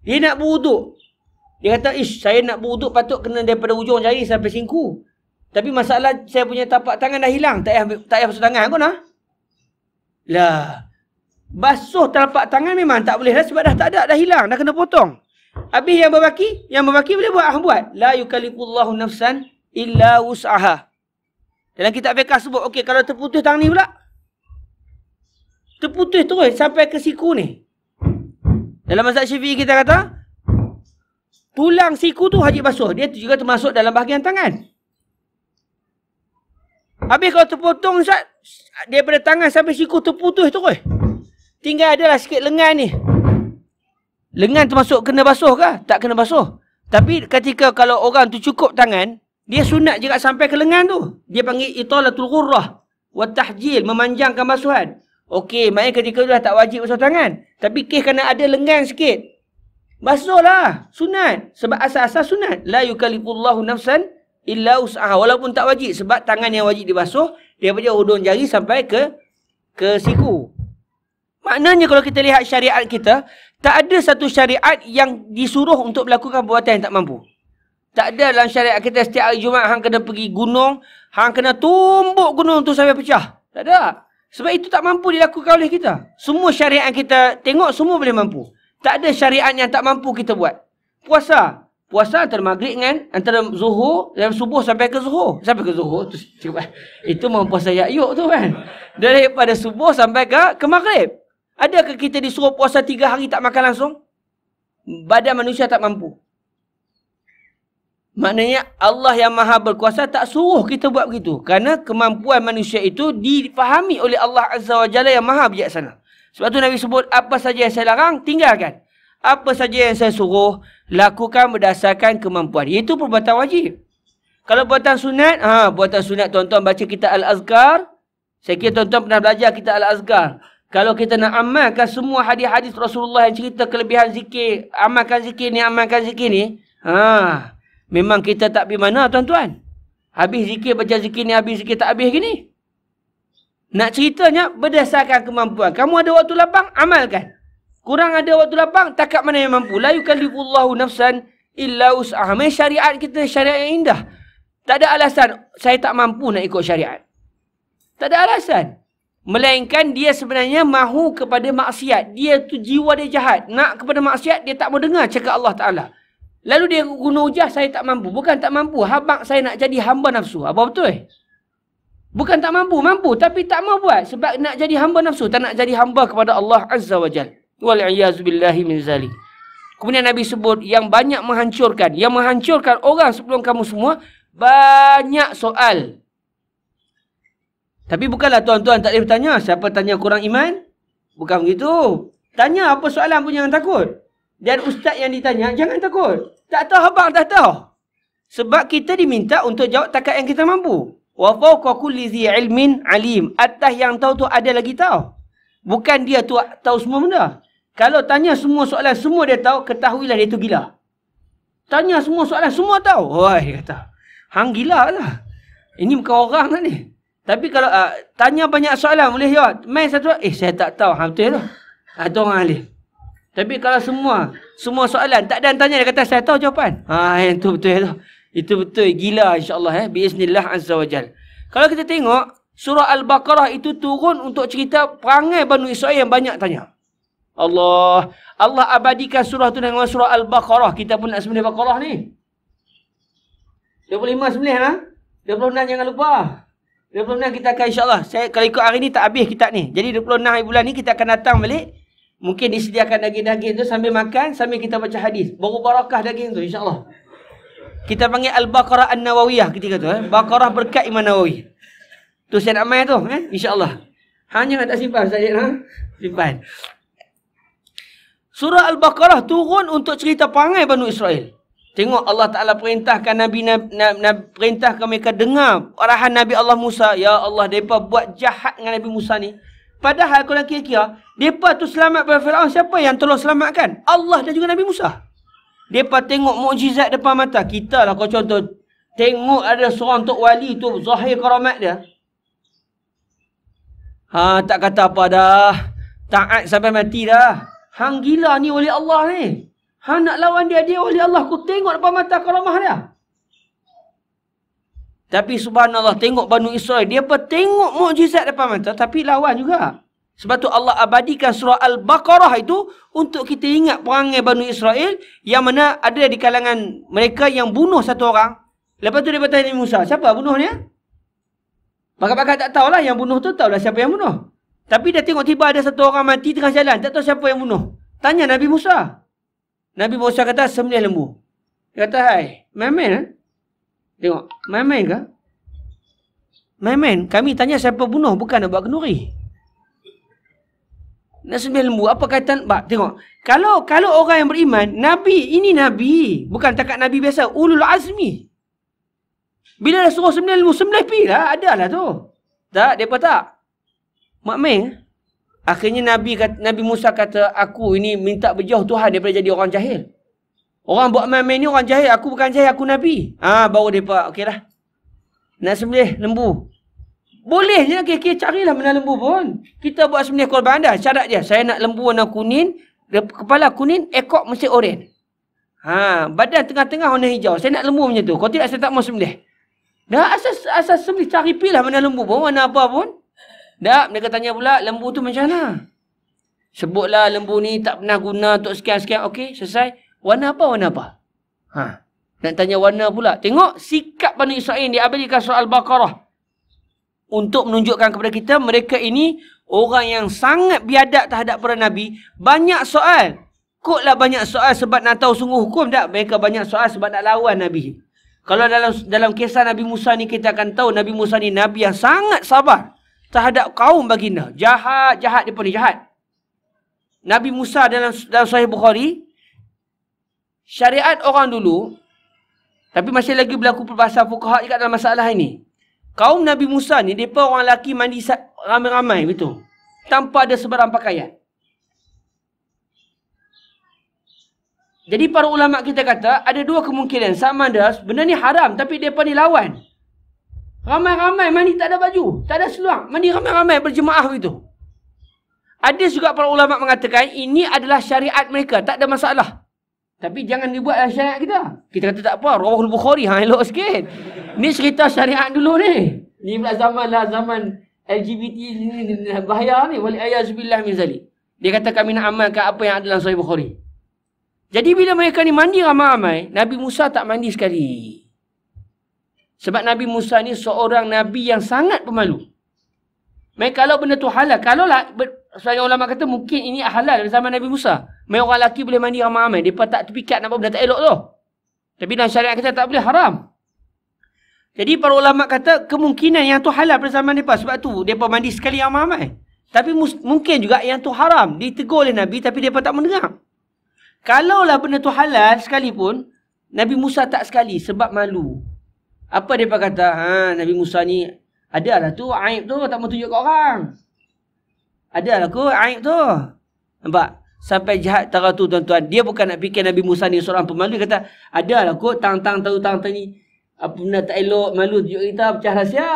Dia nak beruduk. Dia kata, ish, saya nak beruduk patut kena daripada ujung jari sampai singku. Tapi masalah saya punya tapak tangan dah hilang. Tak payah, tak payah basuh tangan aku ah. nak. Lah. Basuh telapak tangan memang tak boleh lah sebab dah tak ada, dah hilang, dah kena potong. Habis yang berbaki, yang berbaki boleh buat, buat. La yukalifullahu nafsan illa us'aha. Dalam kita fiqah sebut, okey kalau terputus tangan ni pula, terputus terus sampai ke siku ni. Dalam masa syafi'i kita kata, tulang siku tu haji basuh. Dia juga termasuk dalam bahagian tangan. Habis kalau terpotong, dia daripada tangan sampai siku terputus terus. Tinggal adalah sikit lengan ni. Lengan termasuk kena basuh ke? Tak kena basuh. Tapi ketika kalau orang tu cukup tangan, dia sunat juga sampai ke lengan tu. Dia panggil italatul ghurrah. Watahjil, memanjangkan basuhan. Okey, maknanya ketika tu dah tak wajib basuh tangan. Tapi kes kena ada lengan sikit. Basuhlah, sunat. Sebab asas-asas sunat. La yukalifullahu nafsan illa us'aha. Walaupun tak wajib. Sebab tangan yang wajib dibasuh, daripada hudung jari sampai ke ke siku. Maknanya kalau kita lihat syariat kita, tak ada satu syariat yang disuruh untuk melakukan perbuatan yang tak mampu. Tak ada dalam syariat kita setiap hari Jumaat hang kena pergi gunung, hang kena tumbuk gunung tu sampai pecah. Tak ada. Sebab itu tak mampu dilakukan oleh kita. Semua syariat kita tengok semua boleh mampu. Tak ada syariat yang tak mampu kita buat. Puasa. Puasa antara maghrib dengan antara zuhur dan subuh sampai ke zuhur. Sampai ke zuhur. Itu, itu mahu puasa yakyuk tu kan. Daripada subuh sampai ke, ke maghrib. Adakah kita disuruh puasa tiga hari tak makan langsung? Badan manusia tak mampu. Maknanya Allah yang maha berkuasa tak suruh kita buat begitu. Kerana kemampuan manusia itu dipahami oleh Allah Azza wa Jalla yang maha bijaksana. Sebab tu Nabi sebut apa saja yang saya larang tinggalkan. Apa saja yang saya suruh lakukan berdasarkan kemampuan. Itu perbuatan wajib. Kalau buatan sunat, ha, buatan sunat tuan-tuan baca kita Al-Azgar. Saya kira tuan-tuan pernah belajar kita Al-Azgar. Kalau kita nak amalkan semua hadis-hadis Rasulullah yang cerita kelebihan zikir, amalkan zikir ni, amalkan zikir ni, ha, memang kita tak pergi mana tuan-tuan. Habis zikir, baca zikir ni, habis zikir tak habis gini. Nak ceritanya berdasarkan kemampuan. Kamu ada waktu lapang, amalkan. Kurang ada waktu lapang, takat mana yang mampu. La yukallifullahu nafsan illa us'ah. Main syariat kita, syariat yang indah. Tak ada alasan, saya tak mampu nak ikut syariat. Tak ada alasan. Melainkan dia sebenarnya mahu kepada maksiat. Dia tu jiwa dia jahat. Nak kepada maksiat, dia tak mau dengar cakap Allah Ta'ala. Lalu dia guna ujah, saya tak mampu. Bukan tak mampu. Habak saya nak jadi hamba nafsu. Apa betul? Eh? Bukan tak mampu. Mampu. Tapi tak mau buat. Sebab nak jadi hamba nafsu. Tak nak jadi hamba kepada Allah Azza wa Jal. Wal'iyazubillahi min zalim. Kemudian Nabi sebut yang banyak menghancurkan. Yang menghancurkan orang sebelum kamu semua. Banyak soal. Tapi bukanlah tuan-tuan tak boleh bertanya. Siapa tanya kurang iman? Bukan begitu. Tanya apa soalan pun jangan takut. Dan ustaz yang ditanya, jangan takut. Tak tahu abang, tak tahu. Sebab kita diminta untuk jawab takat yang kita mampu. Wa fawqa kulli ilmin alim. Atas yang tahu tu ada lagi tahu. Bukan dia tu tahu semua benda. Kalau tanya semua soalan semua dia tahu, ketahuilah dia tu gila. Tanya semua soalan semua tahu. Wah, dia kata. Hang gila lah. Ini bukan orang lah ni. Tapi kalau uh, tanya banyak soalan boleh ya. Main satu, eh saya tak tahu. Ha betul tu. Ha ah, tu orang ahli. Tapi kalau semua, semua soalan tak ada yang tanya dia kata saya tahu jawapan. Ha yang tu betul tu. Itu betul gila insya-Allah eh. Bismillah azza wajal. Kalau kita tengok surah Al-Baqarah itu turun untuk cerita perangai Banu Israel yang banyak tanya. Allah Allah abadikan surah tu dengan surah Al-Baqarah. Kita pun nak sembelih Baqarah ni. 25 sembelih ha? 26 jangan lupa. 26 kita akan insyaAllah. Saya, kalau ikut hari ni tak habis kitab ni. Jadi 26 hari bulan ni kita akan datang balik. Mungkin disediakan daging-daging tu sambil makan, sambil kita baca hadis. Baru barakah daging tu insyaAllah. Kita panggil Al-Baqarah An-Nawawiyah ketika tu. Eh? Baqarah Berkat Iman Nawawi. Tu saya nak main tu. Eh? InsyaAllah. Hanya tak simpan saja. Ha? Simpan. Surah Al-Baqarah turun untuk cerita perangai Banu Israel. Tengok Allah Taala perintahkan nabi nabi perintahkan mereka dengar arahan Nabi Allah Musa, ya Allah depa buat jahat dengan Nabi Musa ni. Padahal kalau kira-kira, depa tu selamat pada Firaun, siapa yang tolong selamatkan? Allah dan juga Nabi Musa. Depa tengok mujizat depan mata. Kita lah kau contoh tengok ada seorang tok wali tu zahir karamat dia. Ha tak kata apa dah. Taat sampai mati dah. Hang gila ni oleh Allah ni. Hang nak lawan dia, dia wali Allah. Aku tengok depan mata karamah dia. Tapi subhanallah tengok Banu Israel. Dia pun tengok mukjizat depan mata. Tapi lawan juga. Sebab tu Allah abadikan surah Al-Baqarah itu untuk kita ingat perangai Banu Israel yang mana ada di kalangan mereka yang bunuh satu orang. Lepas tu dia bertanya Musa, siapa bunuh ni? Pakat-pakat tak tahulah yang bunuh tu tahulah siapa yang bunuh. Tapi dia tengok tiba ada satu orang mati tengah jalan, tak tahu siapa yang bunuh. Tanya Nabi Musa. Nabi Musa kata sembelih lembu. Dia kata, hai, main-main eh? Tengok, main-main ke? Main-main, kami tanya siapa bunuh, bukan nak buat kenuri. Nak sembelih lembu, apa kaitan? Bak, tengok, kalau kalau orang yang beriman, Nabi, ini Nabi. Bukan takat Nabi biasa, ulul azmi. Bila dah suruh sembelih lembu, sembelih pi lah, ada lah tu. Tak, dia tak. Mak main, eh? Akhirnya Nabi kata, Nabi Musa kata, aku ini minta berjauh Tuhan daripada jadi orang jahil. Orang buat main-main ni orang jahil. Aku bukan jahil, aku Nabi. Ah, ha, baru mereka, okey lah. Nak sembelih lembu. Boleh je, okay, okay, carilah benda lembu pun. Kita buat sembelih korban dah. Syarat dia, saya nak lembu warna kunin kepala kunin ekor mesti oren. Ha, badan tengah-tengah warna hijau. Saya nak lembu macam tu. Kalau tidak, saya tak mau sembelih. Dah asas, asas sembelih, cari pilih benda lembu pun, warna apa pun. Dah, mereka tanya pula, lembu tu macam mana? Sebutlah lembu ni tak pernah guna untuk sekian-sekian. Okey, selesai. Warna apa, warna apa? Ha. Nak tanya warna pula. Tengok sikap Bani Israel di Abilika soal Al-Baqarah. Untuk menunjukkan kepada kita, mereka ini orang yang sangat biadab terhadap para Nabi. Banyak soal. Kutlah banyak soal sebab nak tahu sungguh hukum tak? Mereka banyak soal sebab nak lawan Nabi. Kalau dalam dalam kisah Nabi Musa ni kita akan tahu Nabi Musa ni Nabi yang sangat sabar terhadap kaum baginda. Jahat, jahat dia pun ni, jahat. Nabi Musa dalam, dalam Sahih Bukhari, syariat orang dulu, tapi masih lagi berlaku perbahasan fukuhak juga dalam masalah ini. Kaum Nabi Musa ni, mereka orang lelaki mandi ramai-ramai begitu. Tanpa ada sebarang pakaian. Jadi para ulama kita kata, ada dua kemungkinan. Sama ada, benda ni haram tapi mereka ni lawan. Ramai-ramai mandi tak ada baju, tak ada seluar. Mandi ramai-ramai berjemaah begitu. Ada juga para ulama mengatakan ini adalah syariat mereka, tak ada masalah. Tapi jangan dibuatlah syariat kita. Kita kata tak apa, Rawahul Bukhari hang elok sikit. Ni cerita syariat dulu ni. Ni pula zaman lah zaman LGBT ni bahaya ni wali ayazubillah min zalik. Dia kata kami nak amalkan apa yang ada dalam Sahih Bukhari. Jadi bila mereka ni mandi ramai-ramai, Nabi Musa tak mandi sekali. Sebab Nabi Musa ni seorang Nabi yang sangat pemalu. Mai kalau benda tu halal, kalau lah sebagai ulama kata mungkin ini halal dari zaman Nabi Musa. Mai orang lelaki boleh mandi ramai-ramai, depa tak terpikat nak buat benda tak elok tu. Tapi dalam syariat kita tak boleh haram. Jadi para ulama kata kemungkinan yang tu halal pada zaman depa sebab tu dia depa mandi sekali ramai-ramai. Tapi mungkin juga yang tu haram, ditegur oleh Nabi tapi depa tak mendengar. Kalaulah benda tu halal sekalipun, Nabi Musa tak sekali sebab malu. Apa dia kata, ha, Nabi Musa ni, ada lah tu aib tu tak mau tunjuk ke orang. Ada lah ke aib tu. Nampak? Sampai jahat tara tu tuan-tuan. Dia bukan nak fikir Nabi Musa ni seorang pemalu. kata, ada lah ke tang-tang tahu tang tang ni. Apa benda tak elok, malu tunjuk kita, pecah rahsia.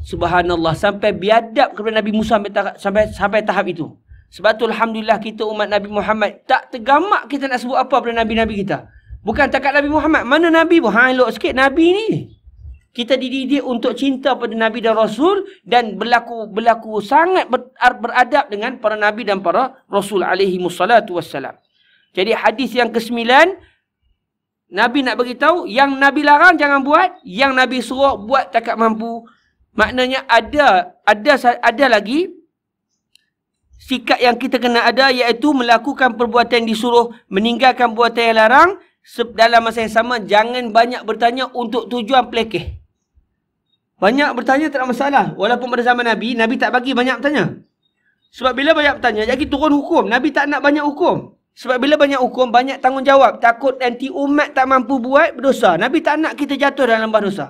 Subhanallah. Sampai biadab kepada Nabi Musa sampai, sampai, sampai tahap itu. Sebab tu Alhamdulillah kita umat Nabi Muhammad tak tergamak kita nak sebut apa pada Nabi-Nabi kita. Bukan takat Nabi Muhammad. Mana Nabi pun? Haa, elok sikit. Nabi ni. Kita dididik untuk cinta pada Nabi dan Rasul. Dan berlaku berlaku sangat ber, beradab dengan para Nabi dan para Rasul alaihi musallatu wassalam. Jadi hadis yang kesembilan. Nabi nak beritahu. Yang Nabi larang jangan buat. Yang Nabi suruh buat takat mampu. Maknanya ada ada ada lagi sikap yang kita kena ada iaitu melakukan perbuatan yang disuruh meninggalkan perbuatan yang larang dalam masa yang sama jangan banyak bertanya untuk tujuan pelekeh. Banyak bertanya tak masalah. Walaupun pada zaman Nabi, Nabi tak bagi banyak bertanya. Sebab bila banyak bertanya, jadi turun hukum. Nabi tak nak banyak hukum. Sebab bila banyak hukum, banyak tanggungjawab. Takut nanti umat tak mampu buat berdosa. Nabi tak nak kita jatuh dalam lembah dosa.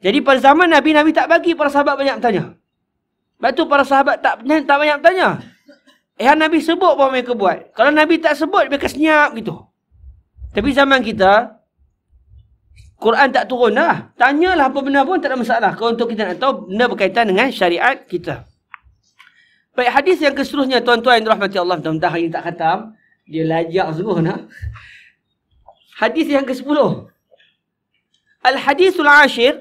Jadi pada zaman Nabi, Nabi tak bagi para sahabat banyak bertanya. Lepas tu para sahabat tak, tak banyak bertanya. Eh, Nabi sebut apa mereka buat. Kalau Nabi tak sebut, mereka senyap gitu. Tapi zaman kita Quran tak turun dah. Tanyalah apa benda pun tak ada masalah. Kalau untuk kita nak tahu benda berkaitan dengan syariat kita. Baik hadis yang keseluruhnya tuan-tuan yang dirahmati Allah. Mudah-mudahan hari ini tak khatam. Dia lajak semua nak. Hadis yang ke-10. Al-Hadisul Ashir.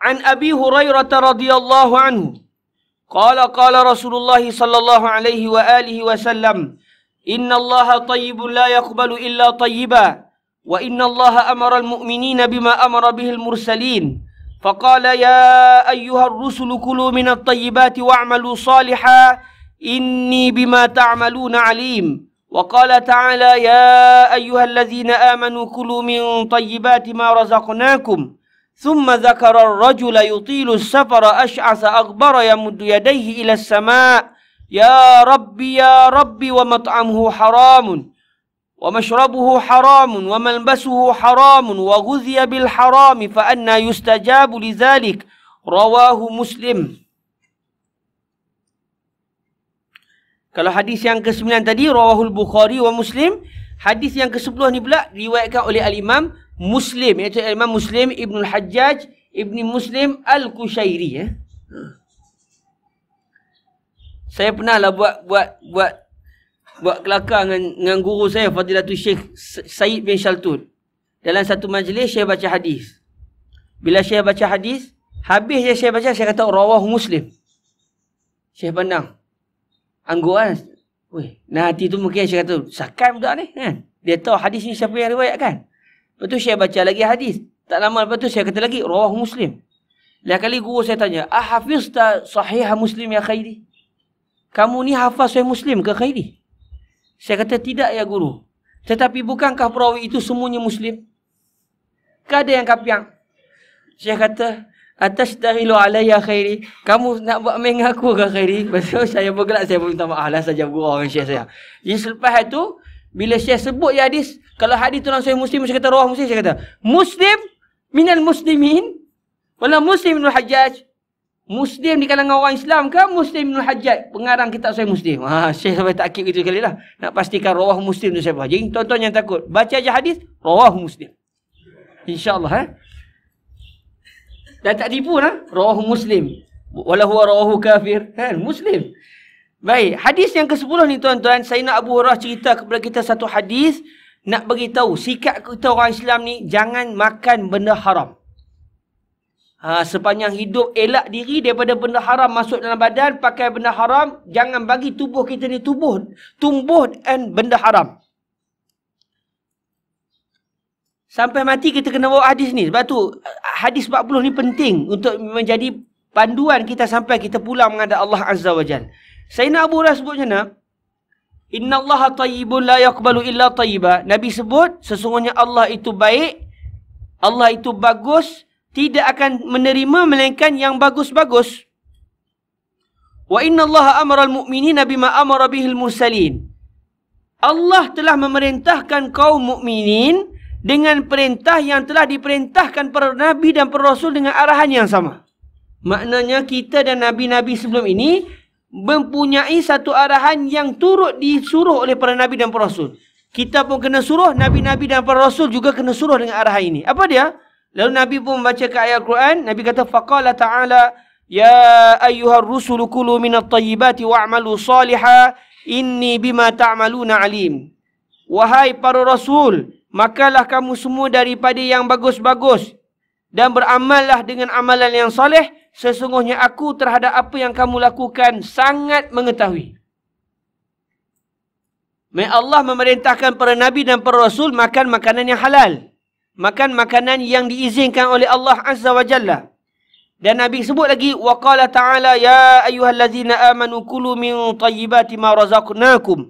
An Abi Hurairah radhiyallahu anhu. قال قال رسول الله صلى الله عليه وآله وسلم إن الله طيب لا يقبل إلا طيبا وإن الله أمر المؤمنين بما أمر به المرسلين فقال يا أيها الرسل كلوا من الطيبات واعملوا صالحا إني بما تعملون عليم وقال تعالى يا أيها الذين آمنوا كلوا من طيبات ما رزقناكم ثم ذكر الرجل يطيل السفر أشعث أغبر يمد يديه إلى السماء يا ربي يا ربي ومطعمه حرام ومشربه حرام وملبسه حرام وغذي بالحرام فأنا يستجاب لذلك رواه مسلم Kalau hadis yang ke-9 tadi rawahul Bukhari wa Muslim Hadis yang ke-10 ni pula riwayatkan oleh al-Imam Muslim iaitu al-Imam Muslim Ibnu Al-Hajjaj Ibni Muslim Al-Qushairi ya. Saya pernah lah buat buat buat buat kelakar dengan dengan guru saya Fadilatul Syekh Said bin Shaltun. Dalam satu majlis saya baca hadis. Bila saya baca hadis, habis je saya baca saya kata rawah Muslim. Saya pandang. angguan. Weh, nanti tu mungkin saya kata, sakan budak ni kan. Dia tahu hadis ni siapa yang riwayat kan. Lepas tu saya baca lagi hadis. Tak lama lepas tu saya kata lagi, rawah muslim. Lepas kali guru saya tanya, ah hafiz tak sahih muslim ya khairi? Kamu ni hafaz sahih muslim ke khairi? Saya kata, tidak ya guru. Tetapi bukankah perawi itu semuanya muslim? Kada yang kapiang? Saya kata, Atas tahilu alaya khairi. Kamu nak buat main dengan aku ke khairi? Betul saya bergelak saya pun minta maaf lah saja buat orang syekh saya. Jadi selepas itu bila saya sebut ya hadis, kalau hadis tu saya muslim saya kata roh muslim saya kata. Muslim minal muslimin wala muslim minul hajjaj. Muslim di kalangan orang Islam ke muslim minul hajjaj? Pengarang kitab saya muslim. Ha syekh sampai takib gitu sekali lah. Nak pastikan roh muslim tu siapa. Jadi tuan-tuan yang takut, baca aja hadis roh muslim. Insya-Allah eh. Dah tak tipu lah. Rawahu Muslim. Walahu rawahu kafir. Kan? Muslim. Baik. Hadis yang ke-10 ni tuan-tuan. nak Abu Hurairah cerita kepada kita satu hadis. Nak beritahu. Sikap kita orang Islam ni. Jangan makan benda haram. Ha, sepanjang hidup elak diri daripada benda haram masuk dalam badan pakai benda haram jangan bagi tubuh kita ni tubuh tumbuh and benda haram Sampai mati kita kena bawa hadis ni. Sebab tu hadis 40 ni penting untuk menjadi panduan kita sampai kita pulang menghadap Allah Azza wa Jal. Sayyidina Abu Hurairah sebut macam mana? Inna Allah tayyibun la yakbalu illa tayyibah. Nabi sebut sesungguhnya Allah itu baik. Allah itu bagus. Tidak akan menerima melainkan yang bagus-bagus. Wa inna Allah amara al nabi bima amara bihil mursalin. Allah telah memerintahkan kaum mukminin dengan perintah yang telah diperintahkan para nabi dan para rasul dengan arahan yang sama. Maknanya kita dan nabi-nabi sebelum ini mempunyai satu arahan yang turut disuruh oleh para nabi dan para rasul. Kita pun kena suruh, nabi-nabi dan para rasul juga kena suruh dengan arahan ini. Apa dia? Lalu nabi pun membaca ke ayat Quran, nabi kata faqala ta'ala ya ayyuhar rusul kulu minat tayyibati wa'malu salihah inni bima ta'maluna alim. Wahai para rasul, makalah kamu semua daripada yang bagus-bagus dan beramallah dengan amalan yang soleh sesungguhnya aku terhadap apa yang kamu lakukan sangat mengetahui May Allah memerintahkan para nabi dan para rasul makan makanan yang halal makan makanan yang diizinkan oleh Allah azza wa jalla dan Nabi sebut lagi wa waqala ta'ala ya ayyuhallazina amanu kulu min tayyibati ma razaqnakum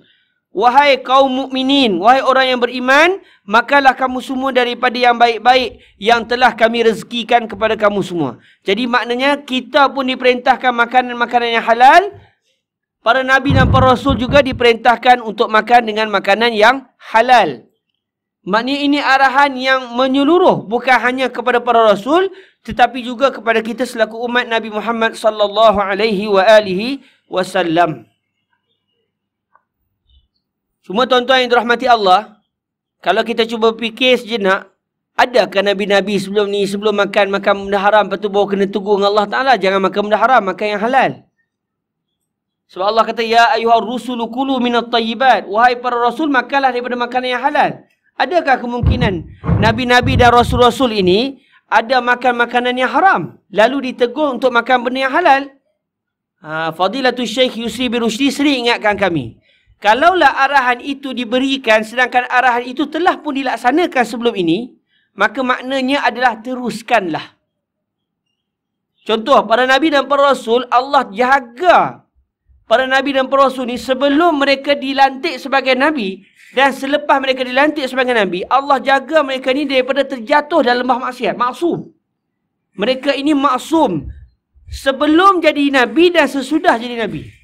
Wahai kaum mukminin, wahai orang yang beriman, makalah kamu semua daripada yang baik-baik yang telah kami rezekikan kepada kamu semua. Jadi maknanya kita pun diperintahkan makanan-makanan yang halal. Para nabi dan para rasul juga diperintahkan untuk makan dengan makanan yang halal. Maknanya ini arahan yang menyeluruh bukan hanya kepada para rasul tetapi juga kepada kita selaku umat Nabi Muhammad sallallahu alaihi wa alihi wasallam. Cuma tuan-tuan yang dirahmati Allah, kalau kita cuba fikir sejenak, adakah Nabi-Nabi sebelum ni, sebelum makan, makan benda haram, lepas tu bawa kena tunggu dengan Allah Ta'ala, jangan makan benda haram, makan yang halal. Sebab Allah kata, Ya ayuhal rusulu kulu minat tayyibat. Wahai para rasul, makanlah daripada makanan yang halal. Adakah kemungkinan Nabi-Nabi dan rasul-rasul ini ada makan makanan yang haram? Lalu ditegur untuk makan benda yang halal? Ha, Fadilatul Syekh Yusri bin Rushdi sering ingatkan kami. Kalaulah arahan itu diberikan sedangkan arahan itu telah pun dilaksanakan sebelum ini, maka maknanya adalah teruskanlah. Contoh, para Nabi dan para Rasul, Allah jaga para Nabi dan para Rasul ni sebelum mereka dilantik sebagai Nabi dan selepas mereka dilantik sebagai Nabi, Allah jaga mereka ini daripada terjatuh dalam lembah maksiat. Maksum. Mereka ini maksum sebelum jadi Nabi dan sesudah jadi Nabi.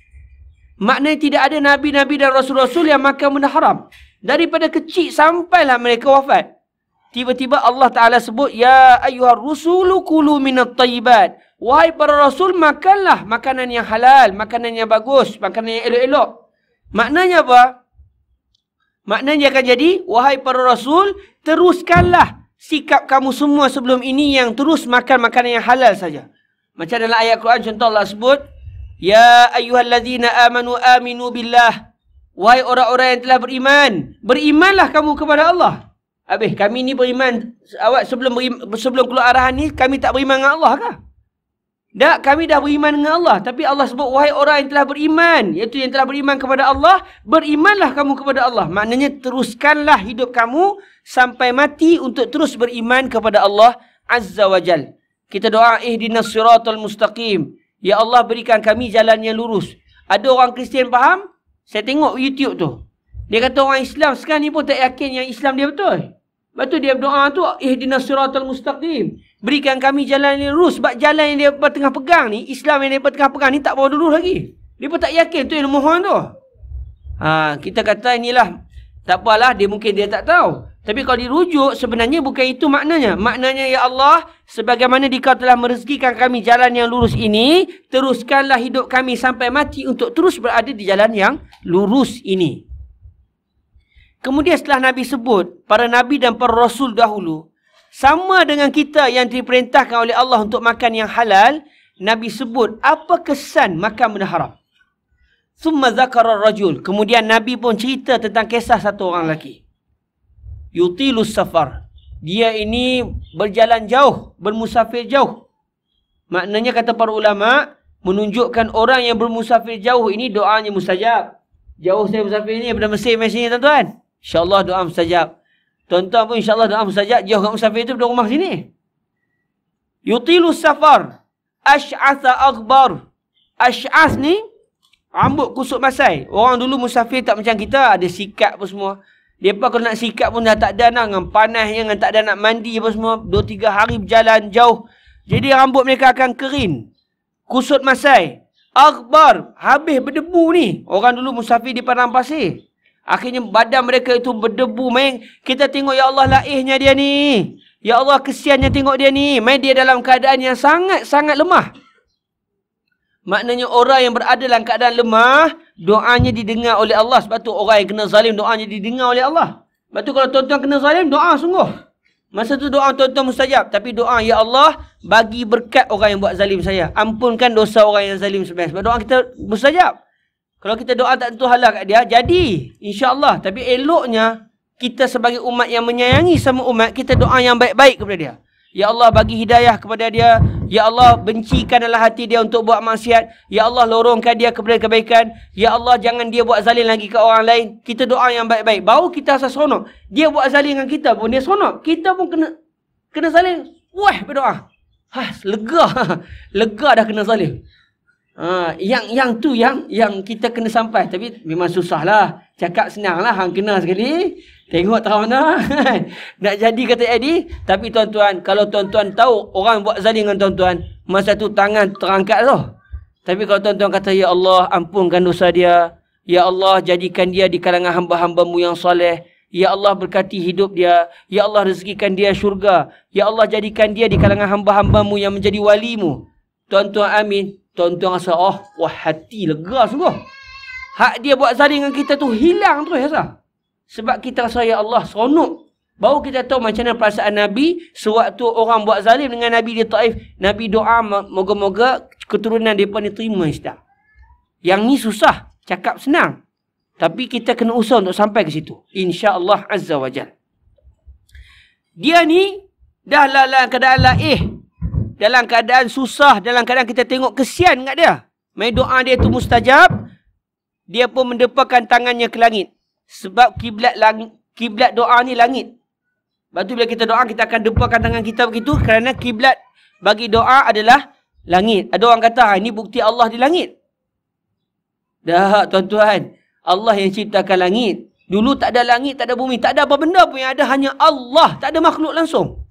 Maknanya tidak ada Nabi-Nabi dan Rasul-Rasul yang makan benda haram. Daripada kecil sampailah mereka wafat. Tiba-tiba Allah Ta'ala sebut, Ya ayuhar rusulu kulu minat tayyibat. Wahai para Rasul, makanlah makanan yang halal, makanan yang bagus, makanan yang elok-elok. Maknanya apa? Maknanya akan jadi, Wahai para Rasul, teruskanlah sikap kamu semua sebelum ini yang terus makan makanan yang halal saja. Macam dalam ayat Quran contoh Allah sebut, Ya ayyuhallazina amanu aminu billah. Wahai orang-orang yang telah beriman, berimanlah kamu kepada Allah. Habis kami ni beriman awak sebelum beriman, sebelum keluar arahan ni kami tak beriman dengan Allah kah? Tak, kami dah beriman dengan Allah. Tapi Allah sebut, wahai orang yang telah beriman. Iaitu yang telah beriman kepada Allah. Berimanlah kamu kepada Allah. Maknanya, teruskanlah hidup kamu sampai mati untuk terus beriman kepada Allah Azza wa Jal. Kita doa, ihdina siratul mustaqim. Ya Allah berikan kami jalan yang lurus. Ada orang Kristian faham? Saya tengok YouTube tu. Dia kata orang Islam sekarang ni pun tak yakin yang Islam dia betul. Lepas tu dia berdoa tu, Ihdina suratul mustaqim. Berikan kami jalan yang lurus. Sebab jalan yang dia tengah pegang ni, Islam yang dia tengah pegang ni tak bawa lurus lagi. Dia pun tak yakin tu yang mohon tu. Ha, kita kata inilah tak apalah dia mungkin dia tak tahu. Tapi kalau dirujuk sebenarnya bukan itu maknanya. Maknanya ya Allah, sebagaimana dikau telah merezekikan kami jalan yang lurus ini, teruskanlah hidup kami sampai mati untuk terus berada di jalan yang lurus ini. Kemudian setelah Nabi sebut, para Nabi dan para Rasul dahulu, sama dengan kita yang diperintahkan oleh Allah untuk makan yang halal, Nabi sebut apa kesan makan benda haram. Summa zakara rajul. Kemudian Nabi pun cerita tentang kisah satu orang lelaki. Yutilus safar. Dia ini berjalan jauh, bermusafir jauh. Maknanya kata para ulama, menunjukkan orang yang bermusafir jauh ini doanya mustajab. Jauh saya musafir ini daripada Mesir Mesir ini tuan-tuan. InsyaAllah doa mustajab. Tuan-tuan pun insyaAllah doa mustajab. Jauh kat musafir itu daripada rumah sini. Yutilus safar. Ash'atha akbar. Ash'ath ni Rambut kusut masai. Orang dulu musafir tak macam kita. Ada sikat pun semua. Dia pun kalau nak sikat pun dah tak ada lah. Dengan panasnya, dengan tak ada nak mandi apa semua. Dua, tiga hari berjalan jauh. Jadi rambut mereka akan kering. Kusut masai. Akbar. Habis berdebu ni. Orang dulu musafir di padang pasir. Akhirnya badan mereka itu berdebu. Main. Kita tengok Ya Allah laihnya dia ni. Ya Allah kesiannya tengok dia ni. Main dia dalam keadaan yang sangat-sangat lemah. Maknanya orang yang berada dalam keadaan lemah, doanya didengar oleh Allah. Sebab tu orang yang kena zalim, doanya didengar oleh Allah. Sebab tu kalau tuan-tuan kena zalim, doa sungguh. Masa tu doa tuan-tuan mustajab. Tapi doa, Ya Allah, bagi berkat orang yang buat zalim saya. Ampunkan dosa orang yang zalim sebenarnya. Sebab doa kita mustajab. Kalau kita doa tak tentu halal kat dia, jadi. insya Allah. Tapi eloknya, kita sebagai umat yang menyayangi sama umat, kita doa yang baik-baik kepada dia. Ya Allah bagi hidayah kepada dia. Ya Allah bencikan dalam hati dia untuk buat maksiat. Ya Allah lorongkan dia kepada kebaikan. Ya Allah jangan dia buat zalim lagi ke orang lain. Kita doa yang baik-baik. Baru kita rasa seronok. Dia buat zalim dengan kita pun dia seronok. Kita pun kena kena zalim. Wah berdoa. Ha, lega. lega dah kena zalim. Ha, yang yang tu yang yang kita kena sampai. Tapi memang susahlah. Cakap senanglah hang kena sekali. Tengok tahu mana Nak jadi kata Eddie Tapi tuan-tuan Kalau tuan-tuan tahu Orang buat zalim dengan tuan-tuan Masa tu tangan terangkat tu Tapi kalau tuan-tuan kata Ya Allah ampunkan dosa dia Ya Allah jadikan dia di kalangan hamba-hambamu yang soleh Ya Allah berkati hidup dia Ya Allah rezekikan dia syurga Ya Allah jadikan dia di kalangan hamba-hambamu yang menjadi walimu Tuan-tuan amin Tuan-tuan rasa oh Wah hati lega sungguh Hak dia buat zalim dengan kita tu hilang tu rasa ya, sebab kita rasa ya Allah seronok. Baru kita tahu macam mana perasaan Nabi sewaktu orang buat zalim dengan Nabi di Taif. Nabi doa moga-moga keturunan mereka ni terima Islam. Yang ni susah. Cakap senang. Tapi kita kena usah untuk sampai ke situ. Insya Allah Azza wa Jal. Dia ni dah dalam keadaan laih. Dalam keadaan susah. Dalam keadaan kita tengok kesian dengan dia. Main doa dia tu mustajab. Dia pun mendepakan tangannya ke langit sebab kiblat langit kiblat doa ni langit. Lepas tu bila kita doa kita akan depakan tangan kita begitu kerana kiblat bagi doa adalah langit. Ada orang kata ha, ini bukti Allah di langit. Dah tuan-tuan, Allah yang ciptakan langit. Dulu tak ada langit, tak ada bumi, tak ada apa benda pun yang ada hanya Allah, tak ada makhluk langsung.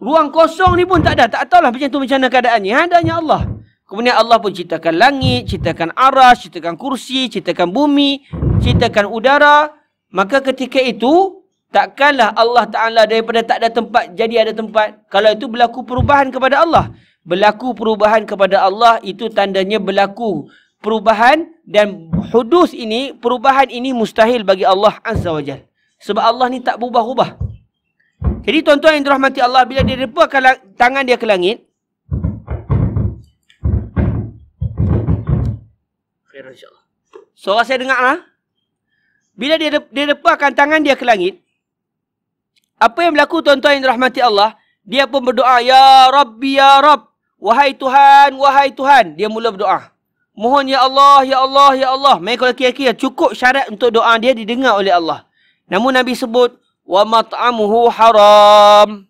Ruang kosong ni pun tak ada, tak tahulah macam tu macam mana keadaannya. Hanya Allah. Kemudian Allah pun ciptakan langit, ciptakan aras, ciptakan kursi, ciptakan bumi, ciptakan udara. Maka ketika itu, takkanlah Allah Ta'ala daripada tak ada tempat jadi ada tempat. Kalau itu berlaku perubahan kepada Allah. Berlaku perubahan kepada Allah itu tandanya berlaku perubahan dan hudus ini, perubahan ini mustahil bagi Allah Azza wa Jal. Sebab Allah ni tak berubah-ubah. Jadi tuan-tuan yang dirahmati Allah, bila dia repakan tangan dia ke langit, insyaAllah. Suara saya dengar lah. Bila dia, dia depakan tangan dia ke langit. Apa yang berlaku tuan-tuan yang dirahmati Allah. Dia pun berdoa. Ya Rabbi, Ya Rabb. Wahai Tuhan, wahai Tuhan. Dia mula berdoa. Mohon Ya Allah, Ya Allah, Ya Allah. Mereka laki-laki yang cukup syarat untuk doa dia didengar oleh Allah. Namun Nabi sebut. Wa mat'amuhu haram.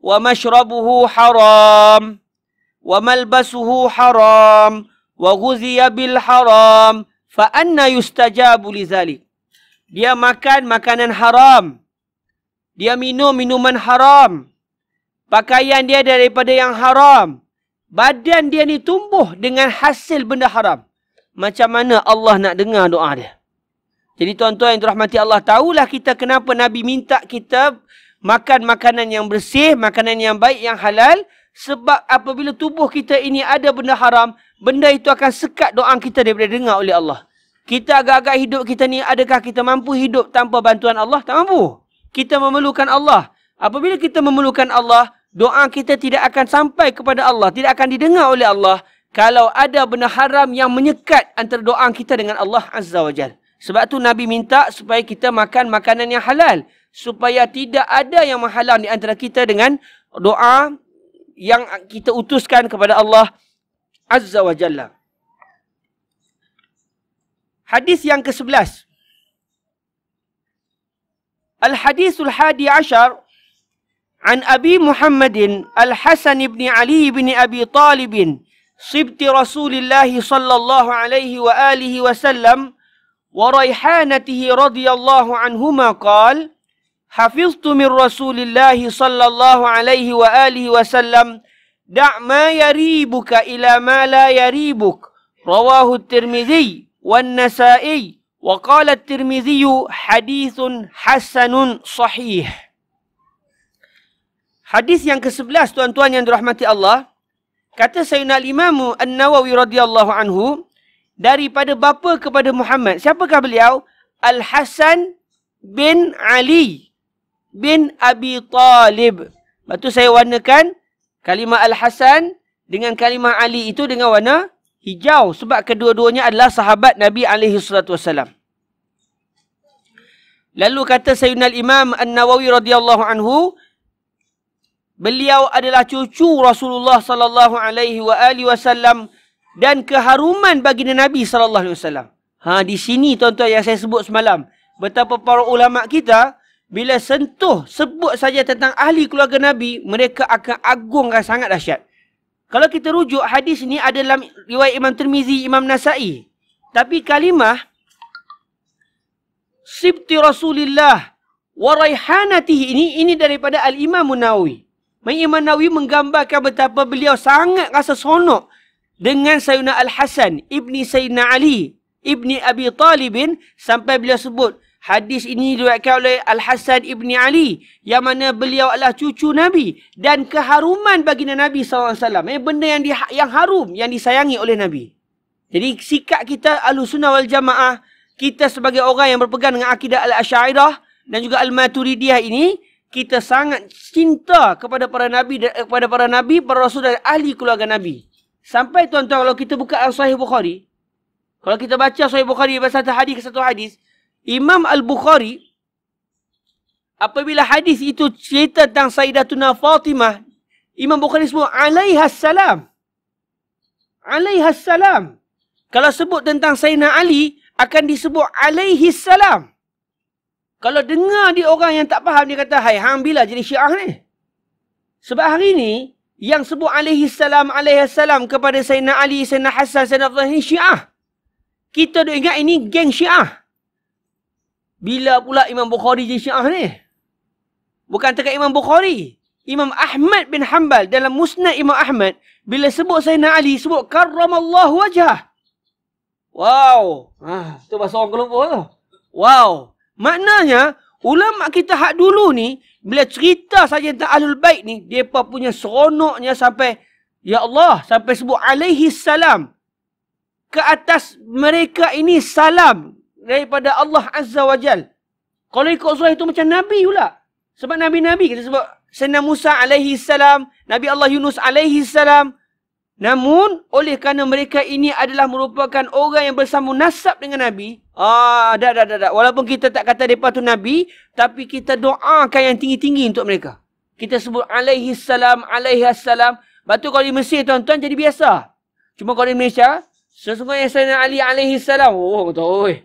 Wa mashrabuhu haram. Wa malbasuhu Haram wa ghuziya bil haram fa anna yustajabu li dia makan makanan haram dia minum minuman haram pakaian dia daripada yang haram badan dia ni tumbuh dengan hasil benda haram macam mana Allah nak dengar doa dia jadi tuan-tuan yang dirahmati Allah tahulah kita kenapa Nabi minta kita makan makanan yang bersih, makanan yang baik, yang halal. Sebab apabila tubuh kita ini ada benda haram, benda itu akan sekat doa kita daripada dengar oleh Allah. Kita agak-agak hidup kita ni, adakah kita mampu hidup tanpa bantuan Allah? Tak mampu. Kita memerlukan Allah. Apabila kita memerlukan Allah, doa kita tidak akan sampai kepada Allah. Tidak akan didengar oleh Allah. Kalau ada benda haram yang menyekat antara doa kita dengan Allah Azza wa Jal. Sebab tu Nabi minta supaya kita makan makanan yang halal. Supaya tidak ada yang menghalang di antara kita dengan doa yang kita utuskan kepada Allah. Azza wa Jalla. Hadis yang ke-11. الحديث الحادي عشر عن أبي محمد الحسن بن علي بن أبي طالب صبت رسول الله صلى الله عليه وآله وسلم وريحانته رضي الله عنهما قال حفظت من رسول الله صلى الله عليه وآله وسلم da' ma yaribuka ila ma la yaribuk rawahu at-tirmizi wan nasai wa qala at-tirmizi hadithun hasanun sahih Hadis yang ke-11 tuan-tuan yang dirahmati Allah kata Sayyidina Imam An-Nawawi radhiyallahu anhu daripada bapa kepada Muhammad siapakah beliau Al-Hasan bin Ali bin Abi Talib Lepas tu saya warnakan kalimah Al-Hasan dengan kalimah Ali itu dengan warna hijau sebab kedua-duanya adalah sahabat Nabi alaihi salatu wasallam. Lalu kata Sayyidina Imam An-Nawawi radhiyallahu anhu beliau adalah cucu Rasulullah sallallahu alaihi wasallam dan keharuman bagi Nabi sallallahu alaihi wasallam. Ha di sini tuan-tuan yang saya sebut semalam betapa para ulama kita bila sentuh sebut saja tentang ahli keluarga Nabi, mereka akan agungkan sangat dahsyat. Kalau kita rujuk hadis ini ada dalam riwayat Imam Tirmizi, Imam Nasa'i. Tapi kalimah Sibti Rasulillah wa raihanatihi ini ini daripada Al Imam Munawi. Imam Nawawi menggambarkan betapa beliau sangat rasa seronok dengan Sayyidina Al Hasan ibni Sayyidina Ali ibni Abi Talibin sampai beliau sebut Hadis ini diriwayatkan oleh Al Hasan ibni Ali yang mana beliau adalah cucu Nabi dan keharuman bagi Nabi saw. Eh, benda yang di, yang harum yang disayangi oleh Nabi. Jadi sikap kita alu sunnah wal jamaah kita sebagai orang yang berpegang dengan akidah al ashairah dan juga al maturidiyah ini kita sangat cinta kepada para nabi eh, kepada para nabi para rasul dan ahli keluarga nabi sampai tuan-tuan kalau kita buka al sahih bukhari kalau kita baca sahih bukhari pasal satu hadis ke satu hadis Imam Al-Bukhari apabila hadis itu cerita tentang Sayyidatuna Fatimah, Imam Bukhari sebut alaihi salam. Alaihi salam. Kalau sebut tentang Sayyidina Ali akan disebut alaihi salam. Kalau dengar dia orang yang tak faham dia kata, "Hai, hang bila jadi Syiah ni?" Sebab hari ni yang sebut alaihi salam alaihi salam kepada Sayyidina Ali, Sayyidina Hasan, Sayyidina Fatimah Syiah. Kita dok ingat ini geng Syiah. Bila pula Imam Bukhari jadi syiah ni? Bukan tekat Imam Bukhari. Imam Ahmad bin Hanbal dalam musnah Imam Ahmad. Bila sebut Sayyidina Ali, sebut karramallahu wajah. Wow. Ha, itu bahasa orang kelompok tu. Wow. Maknanya, ulama kita hak dulu ni, bila cerita saja tentang Ahlul Bait ni, dia punya seronoknya sampai, Ya Allah, sampai sebut alaihi salam. Ke atas mereka ini salam daripada Allah Azza wa Jal. Kalau ikut Zuhair tu macam Nabi pula. Sebab Nabi-Nabi kita sebut Sena Musa alaihi salam, Nabi Allah Yunus alaihi salam. Namun oleh kerana mereka ini adalah merupakan orang yang bersama nasab dengan Nabi. Ah, dah, dah, dah, dah. Walaupun kita tak kata mereka tu Nabi, tapi kita doakan yang tinggi-tinggi untuk mereka. Kita sebut alaihi salam, alaihi salam. Batu kalau di Mesir tuan-tuan jadi biasa. Cuma kalau di Malaysia, sesungguhnya sena Ali alaihi salam. Oh, kata, oi. Oh, oh.